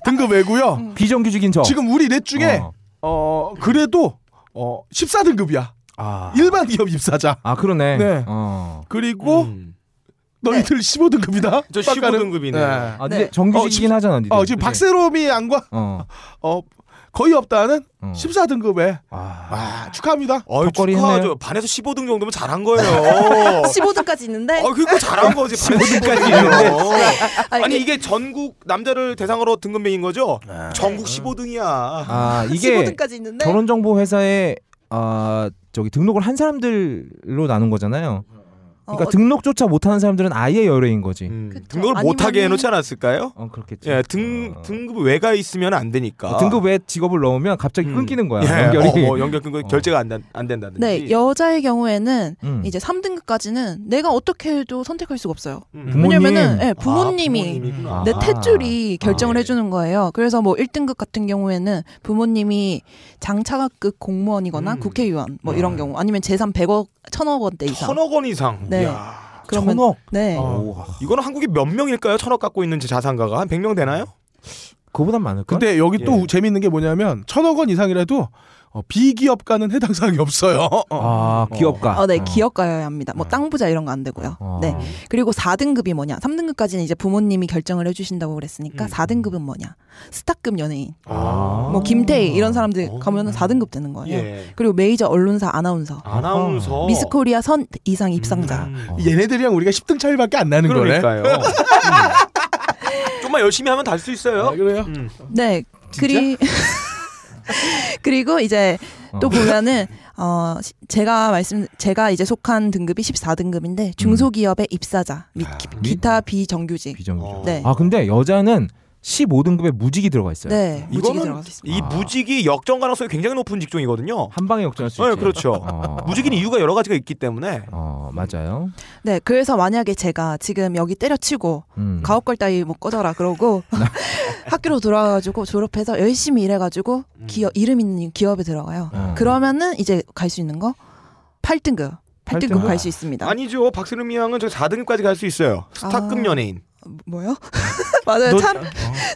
등급 외고요. 음. 비정규직인 저. 지금 우리 넷 중에 어, 그래도 어 14등급이야. 아. 일반 기업 입사자. 아 그러네. 네. 그리고 음. 너희들 15등급이다. 저 15등급이네. 네. 아, 근데 네. 정규직이긴 어, 하잖아. 니 어, 지금 네. 박세롬이 안과 어. 어 거의 없다는 어. 14등급에 아. 아, 축하합니다. 어이, 축하하죠. 반에서 15등 정도면 잘한 거예요. 15등까지 있는데 아, 그거 잘한 거지. 15등까지 있는데. 어. 아, 아니, 이게 전국 남자를 대상으로 등급 매인 거죠? 네. 전국 15등이야. 아 이게 15등까지 있는데 결혼정보 회사에 아 저기 등록을 한 사람들로 나눈 거잖아요. 어, 그러니까 어, 등록조차 못하는 사람들은 아예 열애인 거지. 음. 등록을 아니면 못하게 해놓지 않았을까요? 어, 그렇겠죠. 예, 등 어. 등급 외가 있으면 안 되니까. 어, 등급 외 직업을 넣으면 갑자기 음. 끊기는 거야. 예. 연결이. 어, 어 연결 끊고 결제가 안, 된, 안 된다든지. 네, 여자의 경우에는 음. 이제 3등급까지는 내가 어떻게 해도 선택할 수가 없어요. 음. 왜냐면은 예, 아, 부모님이 아, 내 탯줄이 아. 결정을 아, 네. 해주는 거예요. 그래서 뭐 1등급 같은 경우에는 부모님이 장차급 공무원이거나 음. 국회의원 뭐 이런 아. 경우 아니면 재산 100억 1000억 원대 이상. 1000억 원 이상. 네. 이야, 그러면, 천억. 네. 어, 이거는 한국이 몇 명일까요? 천억 갖고 있는 자산가가 한 100명 되나요? 그보단 많을까? 근데 여기 또 예. 재밌는 게 뭐냐면 천억 원 이상이라도 어, 비기업가는 해당 사항이 없어요. 아, 어. 기업가. 어, 네, 어. 기업가여야 합니다. 뭐 어. 땅부자 이런 거 안 되고요. 아. 네. 그리고 4등급이 뭐냐? 3등급까지는 이제 부모님이 결정을 해 주신다고 그랬으니까 음. 4등급은 뭐냐? 스타급 연예인. 아. 뭐 김태희 이런 사람들 가면은 4등급 되는 거예요. 예. 그리고 메이저 언론사 아나운서. 아나운서. 미스 코리아 선 이상 입상자. 음. 얘네들이랑 우리가 10등 차이밖에 안 나는 그러니까요. 거네. 음. 음. 좀만 열심히 하면 달 수 있어요. 아, 그래요? 음. 네. 그리 그리고 이제 어. 또 보면은 어 제가 말씀 제가 이제 속한 등급이 14등급인데 중소기업의 음. 입사자 및 아, 기, 타 비정규직. 비정규직. 네. 아 근데 여자는 15등급의 무직이 들어가 있어요. 네, 무직이 들어가 이 아. 무직이 역전 가능성이 굉장히 높은 직종이거든요. 한 방에 역전할 수 네, 있죠. 네, 그렇죠. 어. 무직인 이유가 여러 가지가 있기 때문에. 어, 맞아요. 네, 그래서 만약에 제가 지금 여기 때려치고 음. 가옥걸 따위 못 뭐 꺼져라 그러고 학교로 돌아가지고 졸업해서 열심히 일해가지고 음. 기업 이름 있는 기업에 들어가요. 음. 그러면은 이제 갈 수 있는 거 8등급. 8등급, 갈 수 있습니다. 아니죠. 박세롬이 양은 저 4등급까지 갈 수 있어요. 아. 스타급 아... 연예인. 뭐요? 맞아요. 너, 차, 어.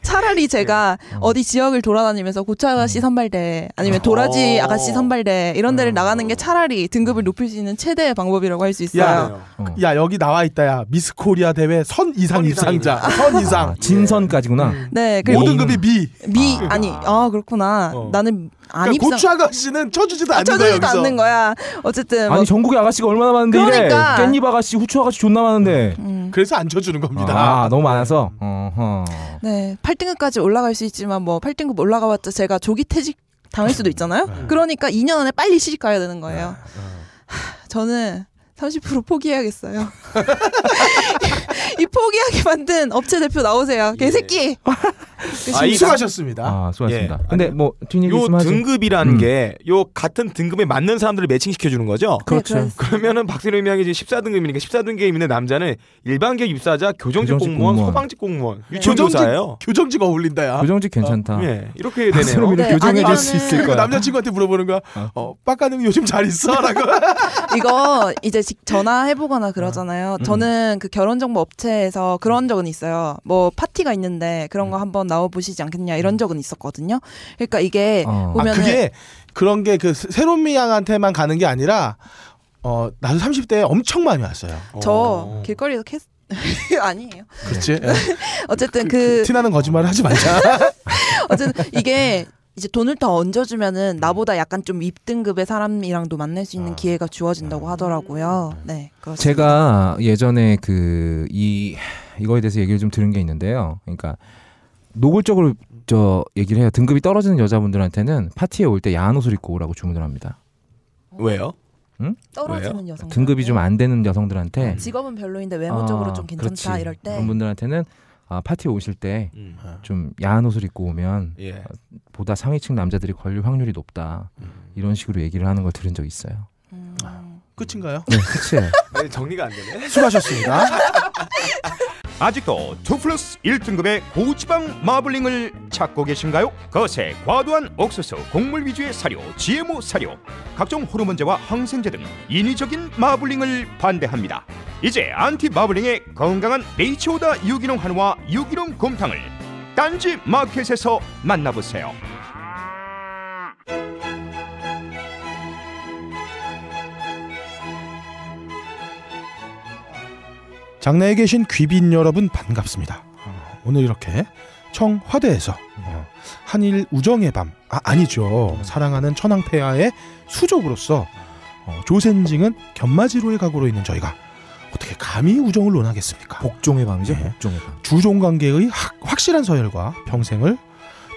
차라리 제가 네. 어. 디 지역을 돌아다니면서 고차아가씨 음. 선발대 아니면 도라지 어. 아가씨 선발대 이런 데를 음. 나가는 게 차라리 등급을 높일 수 있는 최대의 방법이라고 할 수 있어요. 야, 어. 그, 야, 여기 나와 있다 야 미스 코리아 대회 선 이상 입상자 아, 선 이상 진선까지구나. 네, 그리고 5등급이 미. 미 아. 니 아, 그렇구나. 어. 나는 그러니까 아니 그러니까 고추 아가씨는 쳐주지도 아, 않는 쳐주지도 거야. 쳐 않는 거야. 어쨌든 뭐 아니 전국에 아가씨가 얼마나 많은데 그러니까. 이래 깻잎 아가씨, 후추 아가씨 존나 많은데. 음. 음. 그래서 안 쳐주는 겁니다. 아 너무 많아서. 어허. 네, 8등급까지 올라갈 수 있지만 뭐 8등급 올라가봤자 제가 조기 퇴직 당할 수도 있잖아요. 네. 그러니까 2년 안에 빨리 시집 가야 되는 거예요. 네. 네. 하, 저는 30% 포기해야겠어요. 이 포기하게 만든 업체 대표 나오세요. 예. 개새끼. 아, 수고하셨습니다. 그 아, 수고하셨습니다. 예. 근데 뭐 뒷얘기 요 등급이라는 음. 게요 같은 등급에 맞는 사람들을 매칭시켜 주는 거죠. 네, 그렇죠. 그러면은 박세롬이 이 지금 14등급이니까 14등급에 있는 남자는 일반 기업 입사자, 교정직, 교정직 공무원, 공무원, 소방직 공무원, 교사예요 네. 교정직 어울린다야. 교정직 괜찮다. 어, 예. 이렇게 되네요. 네, 교정해 줄수 있을 거야. 그 남자 친구한테 물어보는 거야. 아. 어, 빡가는 어, 요즘 잘 있어라고. 이거 이제 전화해 보거나 그러잖아요. 음. 저는 그 결혼 정보 업 업체에서 그런 음. 적은 있어요. 뭐 파티가 있는데 그런 거 음. 한번 나와 보시지 않겠냐 이런 음. 적은 있었거든요. 그러니까 이게 어. 보면 아, 그게 그런 게 그 새로운 미양한테만 가는 게 아니라 어 나도 30대에 엄청 많이 왔어요. 저 오. 어. 길거리에서 캐스 아니에요. 그렇지. 어쨌든 그, 그, 그, 티나는 거짓말을 하지 말자. 어쨌든 이게 이제 돈을 더 얹어주면은 음. 나보다 약간 좀입등급의 사람이랑도 만날 수 있는 아. 기회가 주어진다고 아. 하더라고요. 음. 네, 그렇습니다. 제가 예전에 그 이 이거에 대해서 얘기를 좀 들은 게 있는데요. 그러니까 노골적으로 저 얘기를 해요. 등급이 떨어지는 여자분들한테는 파티에 올 때 야한 옷을 입고 오라고 주문을 합니다. 어? 왜요? 응? 떨어지는 여성 등급이 좀 안 되는 여성들한테 아, 직업은 별로인데 외모적으로 아, 좀 괜찮다 그렇지. 이럴 때 그런 분들한테는 아, 파티 오실 때좀 음. 야한 옷을 입고 오면 예. 어, 보다 상위층 남자들이 걸릴 확률이 높다 음. 이런 식으로 얘기를 하는 걸 들은 적 있어요. 음. 아, 끝인가요? 네, 끝이에요. 아니, 네, 정리가 안 되네. 수고하셨습니다. 아직도 2 플러스 1등급의 고지방 마블링을 찾고 계신가요? 거세 과도한 옥수수, 곡물 위주의 사료, GMO 사료, 각종 호르몬제와 항생제 등 인위적인 마블링을 반대합니다. 이제 안티 마블링의 건강한 베이치오다 유기농 한우와 유기농 곰탕을 딴지 마켓에서 만나보세요. 장내에 계신 귀빈 여러분 반갑습니다. 오늘 이렇게 청화대에서 어, 한일 우정의 밤, 아, 아니죠. 사랑하는 천황폐하의 수족으로서 어, 조센징은 견마지로의 각오로 있는 저희가 어떻게 감히 우정을 논하겠습니까? 복종의 밤이죠. 네. 복종의 밤. 주종 관계의 확실한 서열과 평생을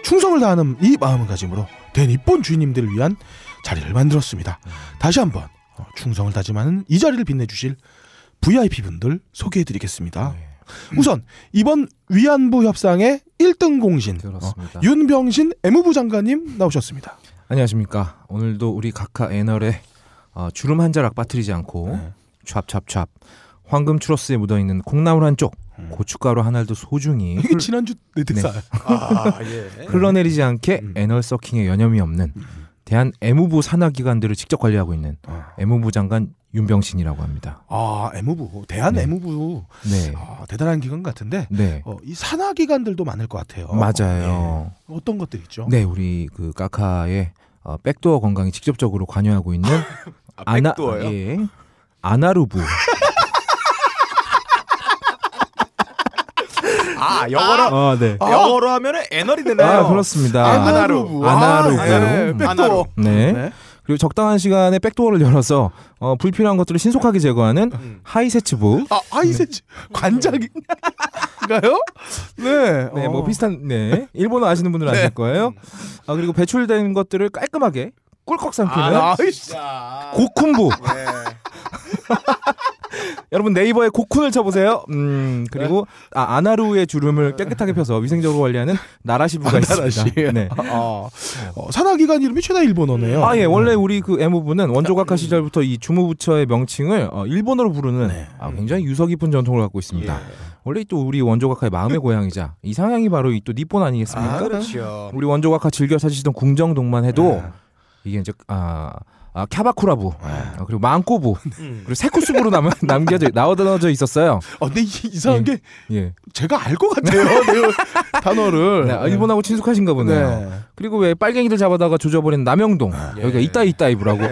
충성을 다하는 이 마음가짐으로 된 이쁜 주인님들을 위한 자리를 만들었습니다. 음. 다시 한번 어, 충성을 다짐하는 이 자리를 빛내주실 VIP 분들 소개해드리겠습니다. 네. 음. 우선 이번 위안부 협상의 1등 공신 어, 윤병신 애부 장관님 나오셨습니다. 안녕하십니까. 오늘도 우리 각하 애널에 어, 주름 한 자락 빠뜨리지 않고 네. 찹찹찹 황금 추러스에 묻어있는 콩나물 한쪽 음. 고춧가루 하나도 소중히 이게 지난주 내 대사 네. 아, 예. 흘러내리지 않게 음. 애널서킹에 여념이 없는 음. 대한 애무부 산하기관들을 직접 관리하고 있는 아. 애무부 장관 윤병신이라고 합니다. 아 애무부 대한 네. 애무부 네. 아, 대단한 기관 같은데 네. 어, 이 산하기관들도 많을 것 같아요. 맞아요. 네. 어떤 것들 있죠? 네 우리 그 까카의 어, 백도어 건강에 직접적으로 관여하고 있는 아, 백도어요? 아, 예. 아나루부. 아 영어로 어, 네. 아. 영어로 하면은 에너리 되네요. 아, 그렇습니다. 아나루부. 아, 아나루부. 네. 네. 아나루 아, 네. 네. 그리고 적당한 시간에 백도어를 열어서 어, 불필요한 것들을 신속하게 제거하는 음. 하이세츠부. 아 하이세츠 네. 관장인가요? 네. 네, 뭐 어. 뭐 비슷한 네 일본어 아시는 분들은 아실 거예요. 음. 아 그리고 배출된 것들을 깔끔하게 꿀꺽 삼키는 아, 고쿤부. 네. 여러분 네이버에 고쿤을 쳐보세요. 음 그리고 아, 아나루의 주름을 깨끗하게 펴서 위생적으로 관리하는 나라시부가 아나라시. 있습니다. 네. 아, 아, 어, 산하기관 이름이 최다 일본어네요. 아예 음. 원래 우리 그 애무부는 원조각하 음. 시절부터 이 주무부처의 명칭을 어, 일본어로 부르는 네. 아, 굉장히 유서 깊은 전통을 갖고 있습니다. 예. 원래 또 우리 원조각하의 마음의 고향이자 이 상향이 바로 이또 니폰 아니겠습니까? 아, 그렇죠. 우리 원조각하 즐겨 사시던 궁정동만 해도 예. 이게 이제 아 아, 캬바쿠라부 네. 아, 그리고 망꼬부 음. 그리고 세쿠스부로 남, 남겨져 나와져 있었어요. 아, 근데 이, 이상한 예. 게 예. 제가 알 것 같아요 그 단어를. 네, 아, 네. 일본하고 친숙하신가 보네요. 네. 그리고 왜 빨갱이들 잡아다가 조져버린 남영동 아, 여기가 예. 이따이따이브라고. 예.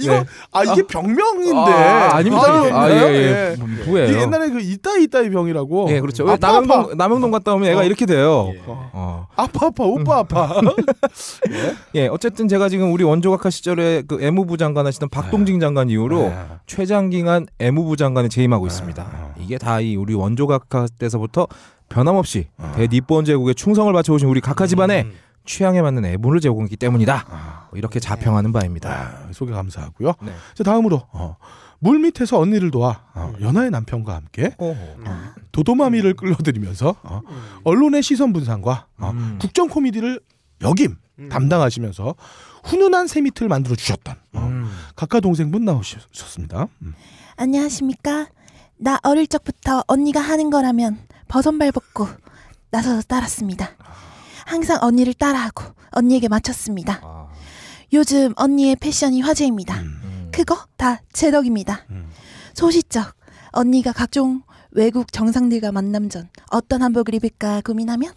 이거 네. 아, 아 이게 병명인데 아, 아닙니다. 아예예 아, 네. 예. 예. 예 옛날에 그 이따이 따이 병이라고. 예 그렇죠. 아 남영동 아파. 남영동 갔다 오면 애가 어. 이렇게 돼요. 예. 어. 아파 아파 오빠 아파. 예. 예? 어쨌든 제가 지금 우리 원조각하 시절에 그 애무부 장관 하시던 박동진 네. 장관 이후로 네. 최장기간 애무부 장관에 재임하고 있습니다. 어. 이게 다 이 우리 원조각하 때서부터 변함없이 어. 대니폰 제국에 충성을 바쳐오신 우리 각하 집안의 음. 취향에 맞는 애물을 제공했기 때문이다. 아, 뭐 이렇게 네. 자평하는 바입니다. 아, 소개 감사하고요. 네. 다음으로 어, 물 밑에서 언니를 도와 어, 음. 연하의 남편과 함께 어, 음. 도도마미를 끌어들이면서 어, 음. 언론의 시선 분산과 어, 음. 국정 코미디를 역임 음. 담당하시면서 훈훈한 새밑을 만들어 주셨던 어, 음. 각하 동생분 나오셨습니다. 음. 안녕하십니까? 나 어릴 적부터 언니가 하는 거라면 버선발 벗고 나서서 따랐습니다. 아. 항상 언니를 따라하고 언니에게 맞췄습니다. 아. 요즘 언니의 패션이 화제입니다. 음. 음. 그거 다제 덕입니다. 음. 소시적 언니가 각종 외국 정상들과 만남 전 어떤 한복을 입을까 고민하면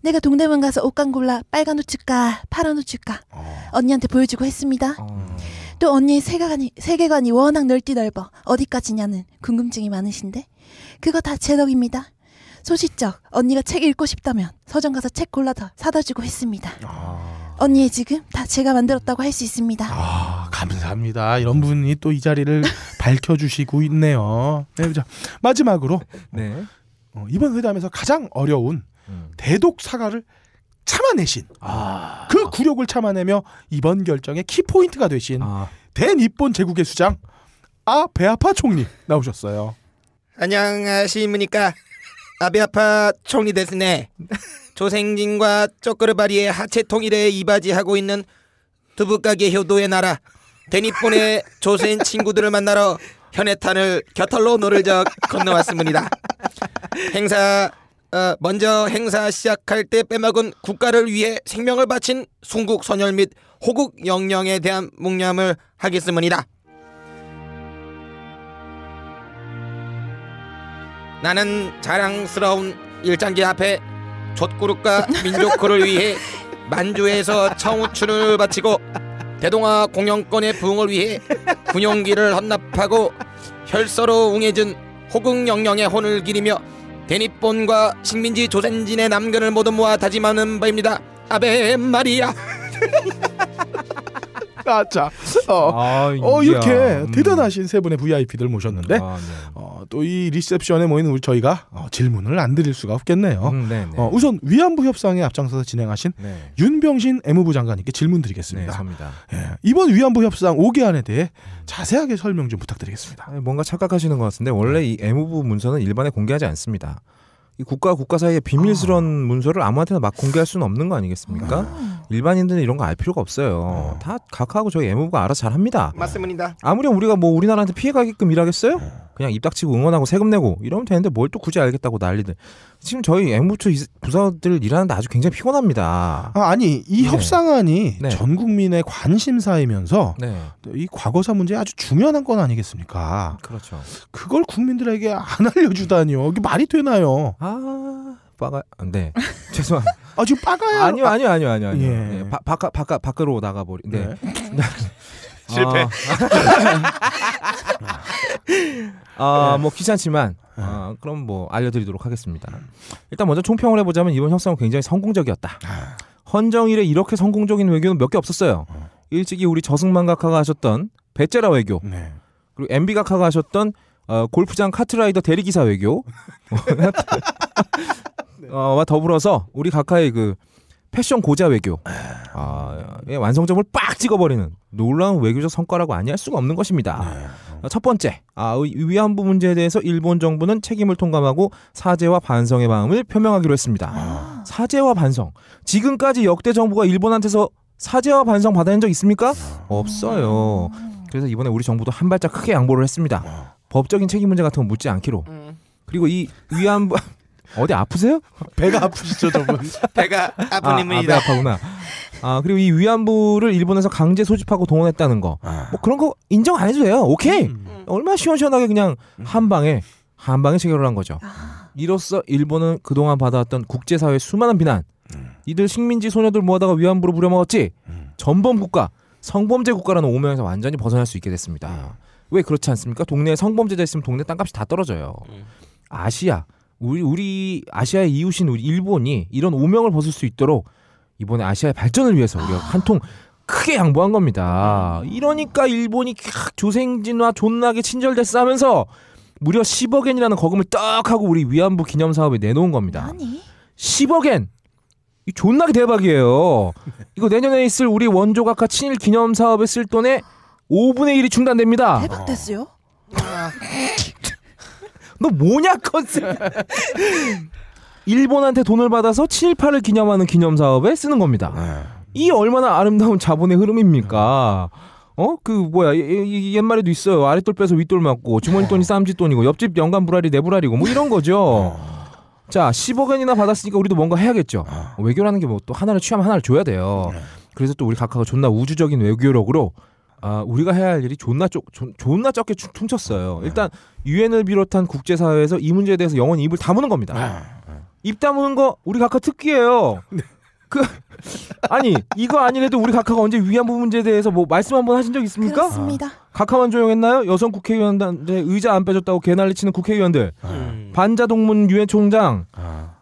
내가 동대문 가서 옷감 골라 빨간 옷 줄까 파란 옷 줄까 어. 언니한테 보여주고 했습니다. 어. 또 언니의 세계관이, 세계관이 워낙 넓디 넓어 어디까지냐는 궁금증이 많으신데 그거 다제 덕입니다. 소시적 언니가 책 읽고 싶다면 서점 가서 책 골라 다 사다 주고 했습니다. 아... 언니의 지금 다 제가 만들었다고 할 수 있습니다. 아 감사합니다. 이런 분이 또 이 자리를 밝혀주시고 있네요. 네, 자 마지막으로 네. 어, 이번 회담에서 가장 어려운 음. 대독 사과를 참아내신 아... 그 굴욕을 참아내며 이번 결정의 키포인트가 되신 아... 대일본 제국의 수장 아베아파 총리 나오셨어요. 안녕하십니까 아베아파 총리 대신에 조생진과 쪼끄르바리의 하체 통일에 이바지하고 있는 두부가게 효도의 나라 대니폰의 조센 친구들을 만나러 현해탄을 겨털로 노를 적 건너왔습니다. 행사 어, 먼저 행사 시작할 때 빼먹은 국가를 위해 생명을 바친 순국 선열 및 호국 영령에 대한 묵념을 하겠습니다. 나는 자랑스러운 일장기 앞에 촛구룩과민족호를 위해 만주에서 청우춘을 바치고 대동아 공영권의 부흥을 위해 군용기를 헌납하고 혈서로 웅해진 호국영령의 혼을 기리며 대니본과 식민지 조선진의 남근을 모두 모아 다짐하는 바입니다. 아베 마리아. 아, 자, 어, 아, 어 이렇게 음. 대단하신 세 분의 VIP들 모셨는데 아, 네. 어, 또 이 리셉션에 모인 우리 저희가 어, 질문을 안 드릴 수가 없겠네요. 음, 네, 네. 어, 우선 위안부 협상에 앞장서서 진행하신 윤병신 애무부 장관님께 질문 드리겠습니다. 예, 이번 위안부 협상 5개안에 대해 자세하게 설명 좀 부탁드리겠습니다. 아, 뭔가 착각하시는 것 같은데 원래 이 애무부 문서는 일반에 공개하지 않습니다. 이 국가 국가 사이의 비밀스러운 아. 문서를 아무한테나 막 공개할 수는 없는 거 아니겠습니까? 아. 일반인들은 이런 거 알 필요가 없어요. 아. 다 각하고 저희 애무부가 알아서 잘합니다. 맞습니다. 아무리 우리가 뭐 우리나라한테 피해가게끔 일하겠어요? 네. 그냥 입 닥치고 응원하고 세금 내고 이러면 되는데 뭘 또 굳이 알겠다고 난리들. 지금 저희 앵무처 부서들 일하는데 아주 굉장히 피곤합니다. 아, 니이 네. 협상안이 네. 전 국민의 관심사이면서 네. 이 과거사 문제 아주 중요한 건 아니겠습니까? 그렇죠. 그걸 국민들에게 안 알려주다니요. 이게 말이 되나요? 아, 빠가 네 죄송합니다. 아 지금 빠가요? 아니요 아니요 아니요 아니요. 아니요. 예. 네, 바, 바까 바까 밖으로 나가버리. 네. 네. 네. 실패. 아뭐 아, 네. 귀찮지만 네. 아, 그럼 뭐 알려드리도록 하겠습니다. 일단 먼저 총평을 해보자면 이번 협상은 굉장히 성공적이었다. 아. 헌정일에 이렇게 성공적인 외교는 몇 개 없었어요. 어. 일찍이 우리 저승만 각하가 하셨던 베제라 외교 네. 그리고 MB 각하가 하셨던 어, 골프장 카트라이더 대리기사 외교 네. 어, 와 어, 더불어서 우리 각하의 그 패션 고자 외교. 아, 예, 완성점을 빡 찍어버리는 놀라운 외교적 성과라고 아니할 수가 없는 것입니다. 네. 어, 첫 번째, 아, 위안부 문제에 대해서 일본 정부는 책임을 통감하고 사죄와 반성의 마음을 표명하기로 했습니다. 아. 사죄와 반성. 지금까지 역대 정부가 일본한테서 사죄와 반성 받아낸 적 있습니까? 아. 없어요. 그래서 이번에 우리 정부도 한 발짝 크게 양보를 했습니다. 아. 법적인 책임 문제 같은 건 묻지 않기로. 음. 그리고 이 위안부 어디 아프세요? 배가 아프시죠, 저분. 배가 아프님입니다. 아, 아, 아파구나. 아 그리고 이 위안부를 일본에서 강제 소집하고 동원했다는 거. 아. 뭐 그런 거 인정 안 해도 돼요. 오케이. 음. 음. 얼마나 시원시원하게 그냥 음. 한 방에 한 방에 체결을 한 거죠. 아. 이로써 일본은 그동안 받아왔던 국제사회 수많은 비난, 이들 식민지 소녀들 모아다가 위안부로 부려먹었지. 전범 국가, 성범죄 국가라는 오명에서 완전히 벗어날 수 있게 됐습니다. 왜 그렇지 않습니까? 동네에 성범죄자 있으면 동네 땅값이 다 떨어져요. 아시아, 우리, 우리 아시아의 이웃인 우리 일본이 이런 오명을 벗을 수 있도록 이번에 아시아의 발전을 위해서 우리가 아. 한통 크게 양보한 겁니다. 아. 이러니까 일본이 조생진화 존나게 친절됐어 하면서 무려 10억엔이라는 거금을 떡 하고 우리 위안부 기념 사업에 내놓은 겁니다. 아니? 10억엔 이 존나게 대박이에요. 네. 이거 내년에 있을 우리 원조 각하 친일 기념 사업에 쓸 돈의 5분의 1이 중단됩니다. 대박 됐어요? 아. 너 뭐냐 컨셉. 일본한테 돈을 받아서 친일파를 기념하는 기념 사업에 쓰는 겁니다. 네. 이 얼마나 아름다운 자본의 흐름입니까? 어? 그 뭐야 이, 이, 옛말에도 있어요. 아랫돌 빼서 윗돌 맞고 주머니 돈이 어. 쌈짓 돈이고 옆집 연간 불알이 내 네 불알이고 뭐 이런 거죠. 어. 자 10억 엔이나 받았으니까 우리도 뭔가 해야겠죠. 어. 외교라는 게 뭐 또 하나를 취하면 하나를 줘야 돼요. 네. 그래서 또 우리 각하가 존나 우주적인 외교력으로 아, 우리가 해야 할 일이 존나 쪼, 존, 나 적게 춤, 춤췄어요. 네. 일단 유엔을 비롯한 국제사회에서 이 문제에 대해서 영원히 입을 다무는 겁니다. 네. 네. 입 다무는 거 우리 각하 특기예요. 그 아니 이거 아니래도 우리 각하가 언제 위안부 문제에 대해서 뭐 말씀 한번 하신 적 있습니까? 그렇습니다. 각하만 조용했나요? 여성 국회의원들의 의자 안 빼줬다고 개난리치는 국회의원들, 음. 반자동문 유엔 총장,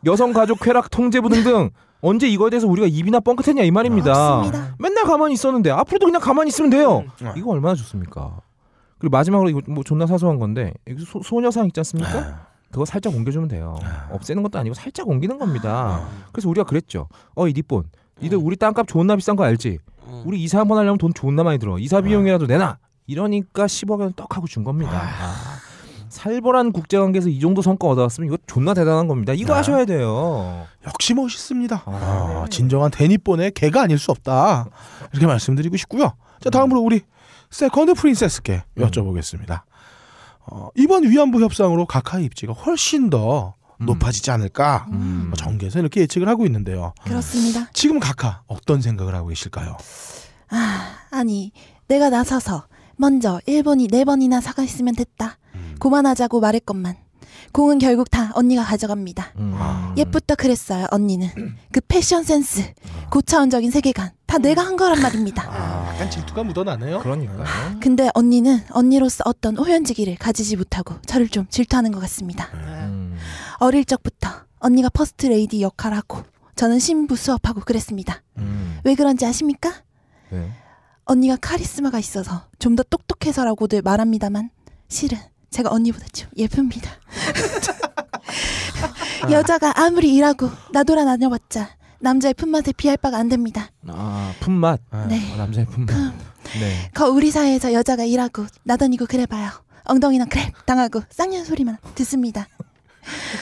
여성가족 쾌락 통제부 등등 언제 이거에 대해서 우리가 입이나 뻥끗했냐 이 말입니다. 없습니다. 맨날 가만히 있었는데 앞으로도 그냥 가만히 있으면 돼요. 음. 아. 이거 얼마나 좋습니까? 그리고 마지막으로 이거 뭐 존나 사소한 건데 소, 소녀상 있지 않습니까? 아. 그거 살짝 옮겨주면 돼요. 아. 없애는 것도 아니고 살짝 옮기는 겁니다. 그래서 우리가 그랬죠. 어이 니폰, 니들 음. 우리 땅값 존나 비싼 거 알지? 음. 우리 이사 한번 하려면 돈 존나 많이 들어. 이사 비용이라도 내놔. 이러니까 10억에 떡하고 준 겁니다. 아. 살벌한 국제관계에서 이 정도 성과 얻어왔으면 이거 존나 대단한 겁니다. 이거 네. 하셔야 돼요. 역시 멋있습니다. 아, 아, 네. 진정한 데니본의 개가 아닐 수 없다. 이렇게 말씀드리고 싶고요. 자 다음으로 음. 우리 세컨드 프린세스께 음. 여쭤보겠습니다. 어, 이번 위안부 협상으로 각하의 입지가 훨씬 더 음. 높아지지 않을까 음. 뭐 정계에서 이렇게 예측을 하고 있는데요. 그렇습니다. 지금 각하 어떤 생각을 하고 계실까요? 아, 아니 내가 나서서 먼저 일본이 네 번이나 사가있으면 됐다. 고만하자고 말했건만 공은 결국 다 언니가 가져갑니다. 음. 옛부터 아. 그랬어요. 언니는 그 패션 센스, 고차원적인 세계관 다 내가 한 거란 말입니다. 아, 약간 질투가 묻어나네요. 그러니까요. 근데 언니는 언니로서 어떤 호연지기를 가지지 못하고 저를 좀 질투하는 것 같습니다. 네. 음. 어릴 적부터 언니가 퍼스트 레이디 역할하고 저는 신부 수업하고 그랬습니다. 음. 왜 그런지 아십니까? 네. 언니가 카리스마가 있어서 좀 더 똑똑해서라고들 말합니다만 실은 제가 언니보다 좀 예쁩니다. 여자가 아무리 일하고 나돌아 나녀봤자 남자의 품맛에 비할 바가 안 됩니다. 아 품맛. 아, 네. 아, 남자의 품맛. 음. 그 네. 거 우리 사회에서 여자가 일하고 나다니고 그래봐요. 엉덩이는 그래 당하고 쌍년 소리만 듣습니다.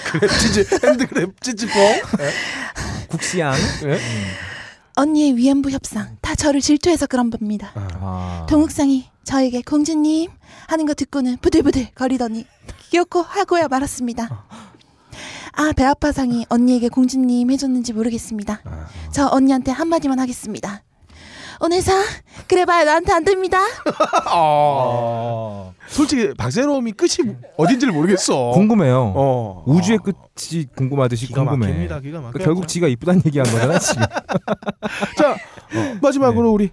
그랩치즈 핸드 그랩치즈뽕 뭐? 예? 국시양 예? 음. 언니의 위안부 협상 다 저를 질투해서 그런 겁니다. 아. 동욱상이 저에게 공주님 하는 거 듣고는 부들부들 거리더니 귀엽고 하고야 말았습니다. 아, 배 아파상이 언니에게 공주님 해줬는지 모르겠습니다. 아. 저 언니한테 한마디만 하겠습니다. 오늘사 그래봐야 나한테 안 됩니다. 아, 솔직히 박세롬이 끝이 어딘지를 모르겠어. 궁금해요. 어. 우주의 끝이 궁금하듯이 기가 궁금해. 막힙니다. 기가 막혀. 그 결국 지가 이쁘다는 얘기한 거잖아 지금. 자 어, 마지막으로 네. 우리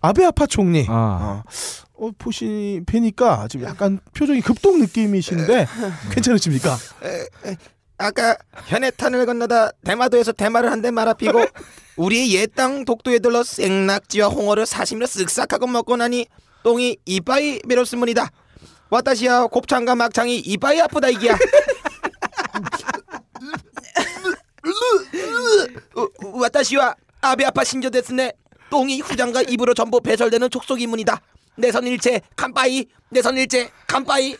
아베 아파 총리. 아. 어. 어, 보시, 뵈니까 지금 약간 표정이 급동 느낌이신데 괜찮으십니까? 아까 현해탄을 건너다 대마도에서 대마를 한 대 말아피고 우리 옛 땅 독도에 들러 생낙지와 홍어를 사시며 쓱싹하고 먹고 나니 똥이 이빠이 미롭습니다. 와다시야 곱창과 막창이 이빠이 아프다 이기야. 와다시와 아베 아파 신조 데스네 똥이 후장과 입으로 전부 배설되는 촉속 이문이다 내선일체 간빠이 내선일체 간빠이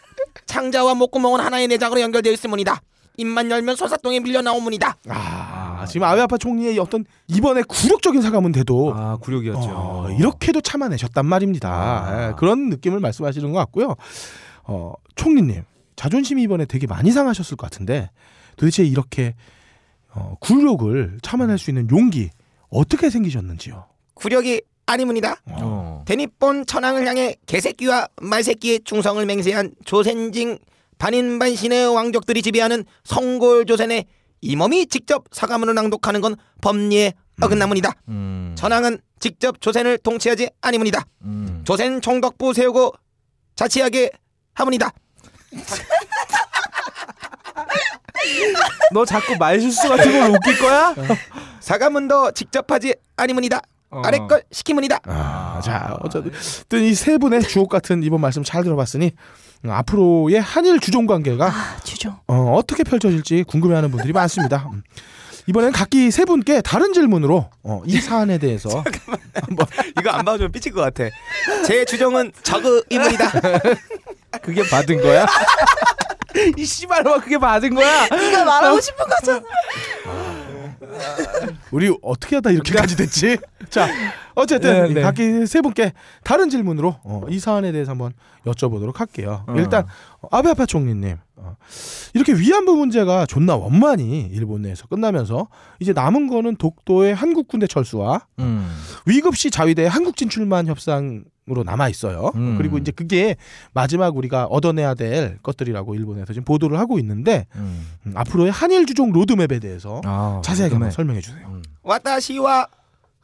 창자와 목구멍은 하나의 내장으로 연결되어 있음문이다 입만 열면 소사통에 밀려나온 문이다 아, 지금 아베아파 총리의 어떤 이번에 굴욕적인 사과문 돼도 아 굴욕이었죠 어, 이렇게도 참아내셨단 말입니다 아. 예, 그런 느낌을 말씀하시는 것 같고요 어, 총리님 자존심이 이번에 되게 많이 상하셨을 것 같은데 도대체 이렇게 어, 굴욕을 참아낼 수 있는 용기 어떻게 생기셨는지요? 굴욕이 아니문이다. 어. 대니본 천황을 향해 개새끼와 말새끼의 충성을 맹세한 조센징 반인반신의 왕족들이 지배하는 성골조센의 이몸이 직접 사과문을 낭독하는 건 법리에 어긋나문이다. 음. 음. 천황은 직접 조센을 통치하지 아니문이다. 음. 조센 총독부 세우고 자치하게 하문이다. 너 자꾸 말실수 같은 걸 웃길 거야? 사과문도 직접 하지 아니문이다. 어. 아래 걸 시키문이다. 아, 자, 아. 어쨌든 이 세 분의 주옥 같은 이번 말씀 잘 들어봤으니 음, 앞으로의 한일 주종 관계가 아, 주종. 어, 어떻게 펼쳐질지 궁금해하는 분들이 많습니다. 음. 이번엔 각기 세 분께 다른 질문으로 어, 이 사안에 대해서 한번 이거 안 봐주면 삐칠 것 같아. 제 주정은 저그 이문다 그게 받은 거야? 이씨발로 그게 받은 거야? 네가 말하고 싶은 거잖아. 아. 우리 어떻게 하다 이렇게까지 네. 됐지? 자, 어쨌든 네, 네. 각기 세 분께 다른 질문으로 어, 이 사안에 대해서 한번 여쭤보도록 할게요. 어. 일단 아베 아파 총리님. 어. 이렇게 위안부 문제가 존나 원만히 일본 내에서 끝나면서 이제 남은 거는 독도의 한국 군대 철수와 음. 위급시 자위대 한국 진출만 협상으로 남아 있어요. 음. 그리고 이제 그게 마지막 우리가 얻어내야 될 것들이라고 일본에서 지금 보도를 하고 있는데 음. 음 앞으로의 한일 주종 로드맵에 대해서 아, 자세하게 한번 설명해 주세요. 음. 와타시와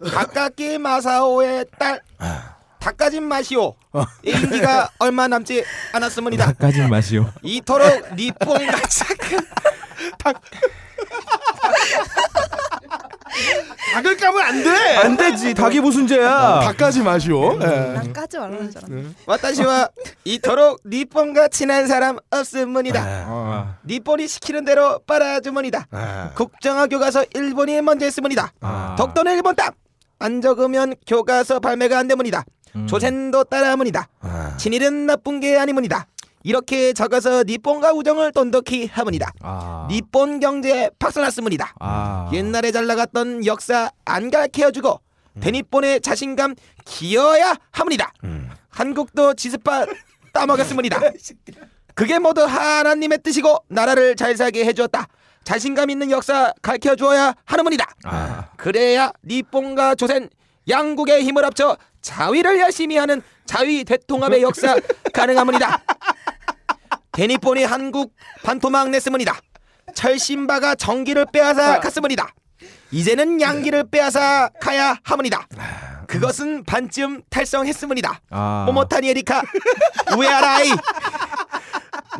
아카키 마사오의 딸. 아. 닭가진 맛이오. 어. 인기가 얼마 남지 않았습니다. 닭가진 맛이오. 이토록 니뽕 가삭한 닭. 닭을 까면 안 돼. 안 되지. 닭이 무슨 죄야. 어, 닭까지 마시오. 난 음, 까지 예. 말라는 음, 사람. 았네 음. 와타시와 이토록 니폰과 친한 사람 없습니다. 음 예. 어. 니폰이 시키는 대로 빨아주머이다국정학교가서 예. 일본이 먼저 했습니다. 덕도는 아. 일본 땅. 안 적으면 교과서 발매가 안 됩니다. 음. 조센도 따라하문이다. 아. 친일은 나쁜 게 아니문이다. 이렇게 적어서 니폰과 우정을 돈독히 하문이다. 아. 니폰 경제에 박살났음문이다. 아. 옛날에 잘 나갔던 역사 안 가르쳐주고 음. 대니폰의 자신감 기어야 하문이다. 음. 한국도 지스파 따먹였음문이다 그게 모두 하나님의 뜻이고 나라를 잘 살게 해주었다. 자신감 있는 역사 가르쳐 주어야 하는 문이다. 아. 그래야 니뽕과 조센 양국의 힘을 합쳐 자위를 열심히 하는 자위 대통합의 역사 가능합니다. 데니폰이 한국 반토막 냈습니다. 철심바가 전기를 빼앗아 갔습니다. 이제는 양기를 네. 빼앗아 가야 합니다. 아, 음. 그것은 반쯤 탈성했습니다. 아... 모모타니 에리카 우에아라이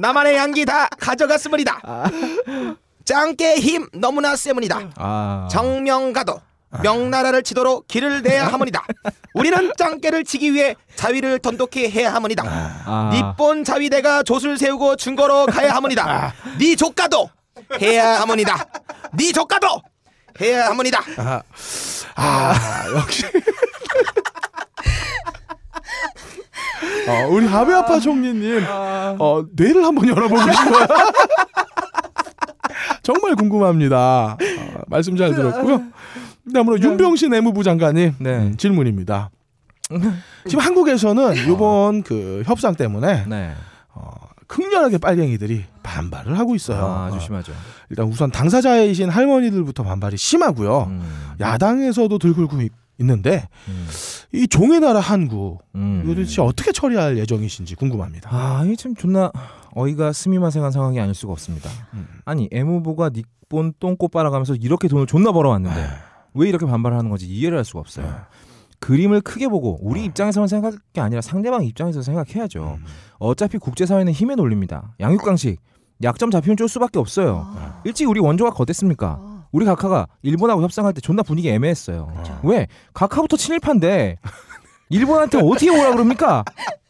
나만의 양기 다 가져갔습니다. 아. 짱깨 힘 너무나 셉니다. 아... 정명가도 명나라를 치도록 길을 내야 하머니다. 우리는 짱깨를 치기 위해 자위를 돈독히 해야 하머니다. 아. 아. 니본 자위대가 조술 세우고 중거로 가야 하머니다. 아. 니 조카도 해야 하머니다. 니 조카도 해야 하머니다. 아, 아 역시. 어, 우리 하베 아빠 총리님 아. 어, 뇌를 한번 열어보고 싶어요. 정말 궁금합니다. 어, 말씀 잘 들었고요. 다음으로 네. 네. 윤병신 내무부 장관님 네. 질문입니다. 지금 한국에서는 이번 어. 그 협상 때문에 네. 어, 극렬하게 빨갱이들이 반발을 하고 있어요. 아, 조심하죠. 어, 일단 우선 당사자이신 할머니들부터 반발이 심하고요. 음. 야당에서도 들굴고 있는데 음. 이 종의 나라 한국 음. 이거 도대체 어떻게 처리할 예정이신지 궁금합니다. 아 이게 참 존나 어이가 스미마생한 상황이 아닐 수가 없습니다. 음. 아니 애무부가 닉본 똥꼬 빨아가면서 이렇게 돈을 존나 벌어왔는데. 에이. 네. 왜 이렇게 반발을 하는 건지 이해를 할 수가 없어요. 네. 그림을 크게 보고 우리 아. 입장에서만 생각할 게 아니라 상대방 입장에서 생각해야죠. 음. 어차피 국제사회는 힘의 논리입니다. 양육강식 약점 잡히면 쫄 수밖에 없어요. 아. 네. 일찍 우리 원조가 거댔습니까? 아. 우리 각하가 일본하고 협상할 때 존나 분위기 애매했어요. 그 왜? 각하부터 친일파인데 일본한테 어떻게 오라 그럽니까?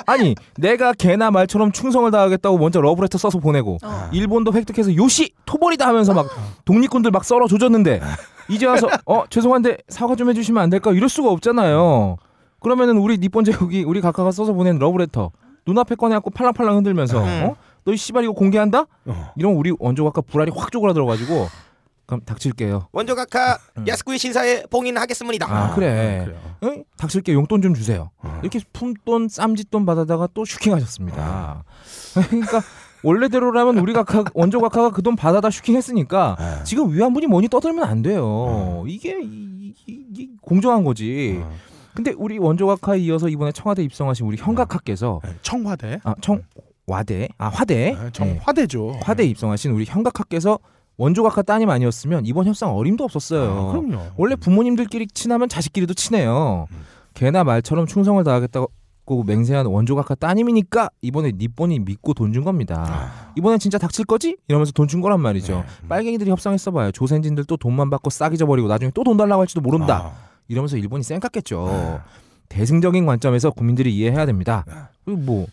아니 내가 개나 말처럼 충성을 다하겠다고 먼저 러브레터 써서 보내고 어. 아. 일본도 획득해서 요시 토벌이다 하면서 막 독립군들 막 썰어 조졌는데 이제 와서 어 죄송한데 사과 좀 해주시면 안 될까 이럴 수가 없잖아요. 그러면은 우리 니폰 제국이 우리 각하가 써서 보낸 러브레터 눈앞에 꺼내갖고 팔랑팔랑 흔들면서 네. 어? 너 이 씨발 이거 공개한다? 어. 이런 우리 원조 각하 불알이 확 쪼그라들어가지고 그럼 닥칠게요. 원조 각하 응. 음. 음. 야스쿠이 신사에 봉인하겠습니다. 아 그래. 아, 응? 닥칠게 용돈 좀 주세요. 어. 이렇게 품돈 쌈짓돈 받아다가 또 슈킹하셨습니다. 아. 그러니까 원래대로라면 우리가 원조 각하가 그 돈 받아다 슈킹했으니까 네. 지금 위안부니 뭐니 떠들면 안 돼요. 네. 이게 이, 이, 이 공정한 거지. 네. 근데 우리 원조 각하에 이어서 이번에 청와대 입성하신 우리 현각학께서 네. 청와대 아, 청 와대 아 화대 청 화대죠. 화대 입성하신 우리 현각학께서 원조각하 따님 아니었으면 이번 협상 어림도 없었어요. 아, 그럼요. 원래 부모님들끼리 친하면 자식끼리도 친해요. 음. 개나 말처럼 충성을 다하겠다고 깊고 맹세한 원조각하 따님이니까 이번에 니본이 믿고 돈 준 겁니다. 아. 이번엔 진짜 닥칠 거지? 이러면서 돈 준 거란 말이죠. 네. 음. 빨갱이들이 협상했어봐요. 조센진들 또 돈만 받고 싹 잊어버리고 나중에 또 돈 달라고 할지도 모른다. 아. 이러면서 일본이 쌩깠겠죠. 네. 대승적인 관점에서 국민들이 이해해야 됩니다. 네. 그리고 뭐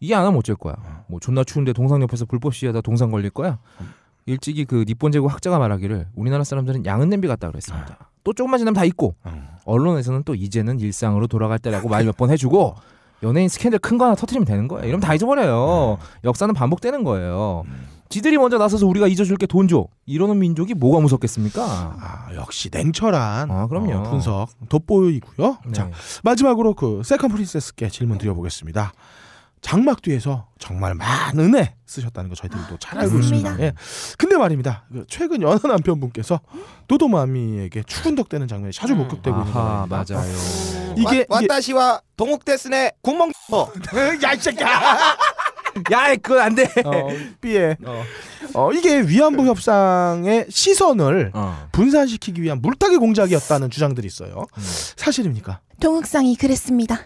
이해 안 하면 어쩔 거야. 네. 뭐 존나 추운데 동상 옆에서 불법 시위하다 동상 걸릴 거야. 음. 일찍이 그 니폰 제국 학자가 말하기를 우리나라 사람들은 양은 냄비 같다 그랬습니다. 네. 또 조금만 지나면 다 잊고 음. 언론에서는 또 이제는 일상으로 돌아갈 때라고 말 몇 번 해주고 어. 연예인 스캔들 큰 거 하나 터트리면 되는 거예요. 이러면 다 잊어버려요. 네. 역사는 반복되는 거예요. 음. 지들이 먼저 나서서 우리가 잊어줄게 돈 줘. 이러는 민족이 뭐가 무섭겠습니까? 아, 역시 냉철한 아, 그럼요. 어, 분석 돋보이고요. 네. 자 마지막으로 그 세컨 프린세스께 질문 드려보겠습니다. 장막 뒤에서 정말 많은 애 쓰셨다는 거 저희들도 아, 잘 알고 있습니다. 예. 근데 말입니다. 그 최근 연하 남편분께서 도도마미에게 추근덕대는 장면이 자주 음. 목격되고 있는 거 맞아요. 어, 이게 와타시와 동욱데스네 구멍 야이 새끼야. 야, 그건 안 돼. 어, 삐에. 어. 어. 이게 위안부 협상의 시선을 어. 분산시키기 위한 물타기 공작이었다는 주장들이 있어요. 음. 사실입니까? 동욱상이 그랬습니다.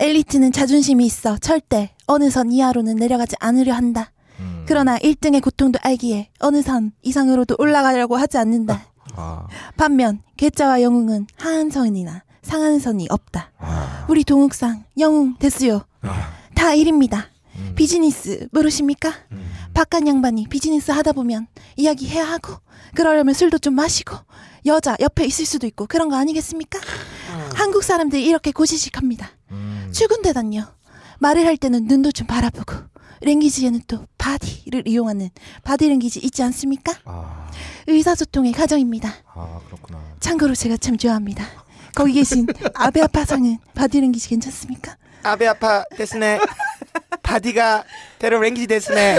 엘리트는 자존심이 있어 절대 어느 선 이하로는 내려가지 않으려 한다. 음. 그러나 1등의 고통도 알기에 어느 선 이상으로도 올라가려고 하지 않는다. 아. 반면 괴짜와 영웅은 하한선이나 상한선이 없다. 아. 우리 동욱상 영웅 됐어요. 아. 다일입니다 음. 비즈니스 모르십니까? 음. 바깥 양반이 비즈니스 하다 보면 이야기 해야 하고 그러려면 술도 좀 마시고 여자 옆에 있을 수도 있고 그런 거 아니겠습니까? 아. 한국 사람들이 이렇게 고지식합니다. 음. 출근되던요. 말을 할 때는 눈도 좀 바라보고 랭귀지에는 또 바디를 이용하는 바디 랭귀지 있지 않습니까? 아. 의사소통의 과정입니다. 아 그렇구나. 참고로 제가 참 좋아합니다. 거기 계신 아베 아파상은 바디 랭귀지 괜찮습니까? 아베 아파 데스네 바디가 테러 랭귀지 데스네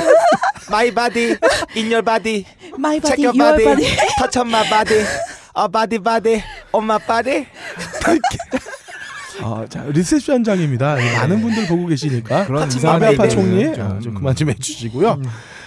마이 바디 인열 바디 마이 바디 유얼 바디 터치 마 바디 어 바디 바디 엄마 바디 어, 자 리셉션장입니다. 네. 많은 분들 보고 계시니까 아베아파 총리 좀. 아, 좀 그만 좀 해주시고요. 음.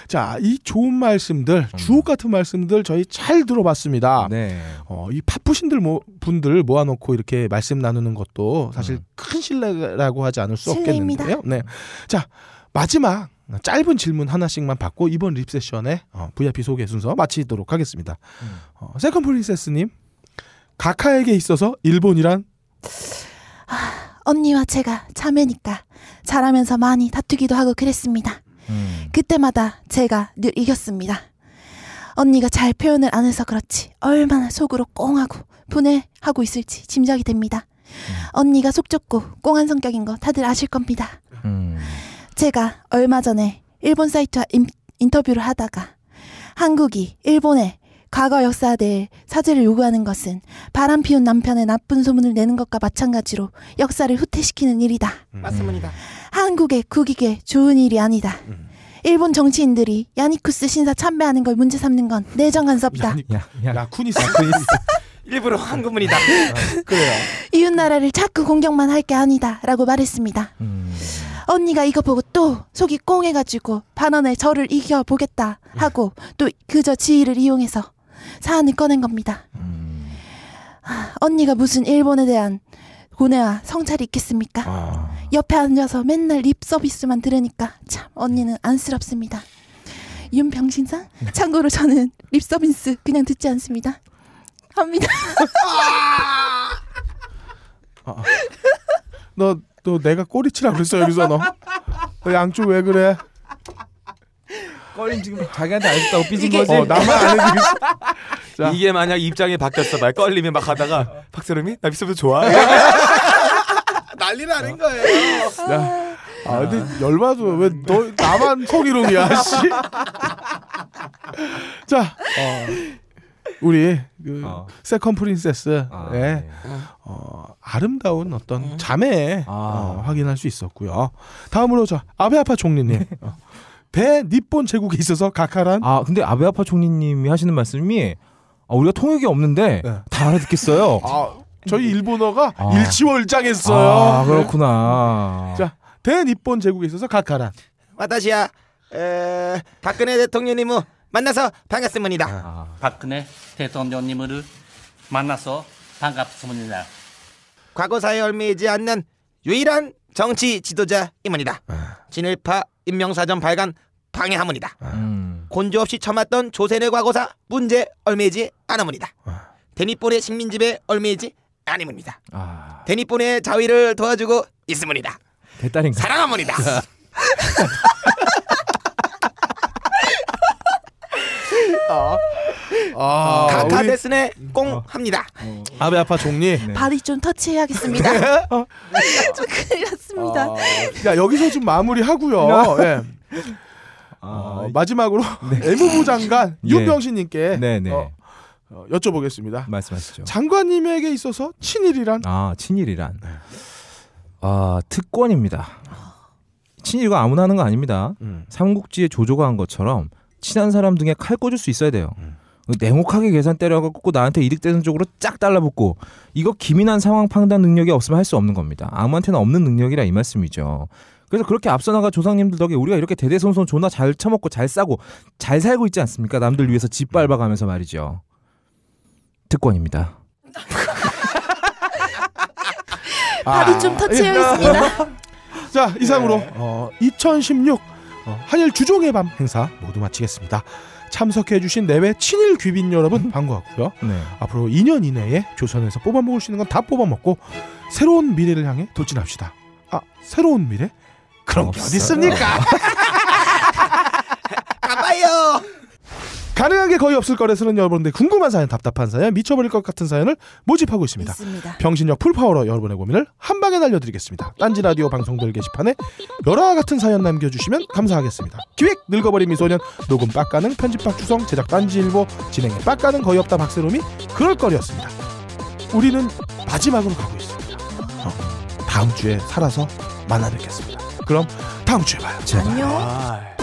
자이 좋은 말씀들 음. 주옥 같은 말씀들 저희 잘 들어봤습니다. 네. 어, 이바쁘신들 모, 분들 모아놓고 이렇게 말씀 나누는 것도 사실 음. 큰 신뢰라고 하지 않을 수 신뢰입니다. 없겠는데요. 네. 자 마지막 짧은 질문 하나씩만 받고 이번 립세션의 어, VIP 소개 순서 마치도록 하겠습니다. 음. 어, 세컨 프리세스님각하에게 있어서 일본이란 아, 언니와 제가 자매니까 잘하면서 많이 다투기도 하고 그랬습니다. 음. 그때마다 제가 늘 이겼습니다. 언니가 잘 표현을 안 해서 그렇지 얼마나 속으로 꽁하고 분해하고 있을지 짐작이 됩니다. 음. 언니가 속 좁고 꽁한 성격인 거 다들 아실 겁니다. 음. 제가 얼마 전에 일본 사이트와 인, 터뷰를 하다가 한국이 일본에 과거 역사대에 사죄를 요구하는 것은 바람 피운 남편의 나쁜 소문을 내는 것과 마찬가지로 역사를 후퇴시키는 일이다. 음. 맞습니다. 한국의 국익에 좋은 일이 아니다. 음. 일본 정치인들이 야니쿠스 신사 참배하는 걸 문제 삼는 건 내정 간섭이다. 야쿠니스 일부러 한국문이다. 아, 어, 그래요. 이웃 나라를 자꾸 공격만 할 게 아니다라고 말했습니다. 음. 언니가 이거 보고 또 속이 꽁해가지고 반원에 저를 이겨 보겠다 하고 또 그저 지위를 이용해서 사안을 꺼낸 겁니다. 음. 아, 언니가 무슨 일본에 대한 고뇌와 성찰이 있겠습니까? 아. 옆에 앉아서 맨날 립 서비스만 들으니까 참 언니는 안쓰럽습니다. 윤병신상? 네. 참고로 저는 립 서비스 그냥 듣지 않습니다. 합니다. 아. 너또 내가 꼬리치라 그랬어 여기서 너. 너 양쪽 왜 그래? 꺼림 지금 자기한테 안 했다고 삐진 거지. 어, 나만 안해주 이게 만약 입장이 바뀌었어. 막 껄림이 막 하다가 박세롬이 나 비서도 좋아. 난리 나는 거예요. 야. 아, 근데 열받아. 왜, 너, 나만 성희롱이야, 씨. 자, 어, 우리, 그, 어. 세컨 프린세스, 아, 예. 네. 어, 아름다운 어떤 자매, 아. 어, 확인할 수 있었고요. 다음으로 저, 아베아파 총리님. 대니폰 제국에 있어서 가카란아 근데 아베아파 총리님이 하시는 말씀이 아, 우리가 통역이 없는데 네. 다 알아듣겠어요. 아, 저희 일본어가 아. 일치월장했어요. 아, 그렇구나. 네. 자 대니폰 제국에 있어서 각하란 와타시야 박근혜 대통령님을 만나서 반갑습니다. 아. 박근혜 대통령님을 만나서 반갑습니다. 과거사에 얽매이지 않는 유일한 정치 지도자입니다. 네. 진일파 임명사전 발간 방해하문이다. 아. 음. 곤조 없이 처맞던 조선의 과거사 문제 얼매지 않음문이다. 아. 대니본의 식민지배 얼매지 아니다 아. 대니본의 자위를 도와주고 있음문다 대딸인가? 사랑함문다 어. 아, 가카 우 데스네 꽁 어. 합니다. 아베 아파 종리. 네. 발이 좀 터치해야겠습니다. 네. 어. 좀 큰일 났습니다. 자 아, 네. 여기서 좀 마무리하고요. 예. 아, 어, 마지막으로 애무부 장관 예. 윤병신님께 네네 어, 어, 여쭤보겠습니다. 말씀하시죠. 장관님에게 있어서 친일이란 아 친일이란 아 특권입니다. 친일과 아무나 하는 거 아닙니다. 음. 삼국지의 조조가 한 것처럼 친한 사람 등에 칼 꽂을 수 있어야 돼요. 음. 냉혹하게 계산 때려갖고 나한테 이득대는적으로쫙 달라붙고 이거 기민한 상황 판단 능력이 없으면 할 수 없는 겁니다. 아무한테나 없는 능력이라 이 말씀이죠. 그래서 그렇게 앞서 나가 조상님들 덕에 우리가 이렇게 대대손손 존나 잘 처먹고 잘 싸고 잘 살고 있지 않습니까? 남들 위해서 짓밟아가면서 말이죠. 특권입니다. 밥이 아, 좀 터치해 있습니다. 자 이상으로 네. 어, 2016 어, 한일 주종의 밤 행사 모두 마치겠습니다. 참석해주신 내외 친일 귀빈 여러분 반가웠고요. 네. 앞으로 2년 이내에 조선에서 뽑아 먹을 수 있는 건 다 뽑아 먹고 새로운 미래를 향해 도진합시다. 아 새로운 미래? 그런 게 어디 있습니까? 가봐요. 가능한 게 거의 없을 거래서는 여러분들 궁금한 사연, 답답한 사연, 미쳐버릴 것 같은 사연을 모집하고 있습니다. 있습니다. 병신력 풀파워로 여러분의 고민을 한 방에 날려드리겠습니다. 딴지 라디오 방송별 게시판에 여러와 같은 사연 남겨주시면 감사하겠습니다. 기획 늙어버린 미소년 녹음 빡가는 편집 박주성 제작 딴지일보 진행의 빡가는 거의 없다 박세롬이 그럴 거리였습니다. 우리는 마지막으로 가고 있습니다. 어, 다음 주에 살아서 만나 뵙겠습니다. 그럼 다음 주에 봐요. 제발. 안녕. 아,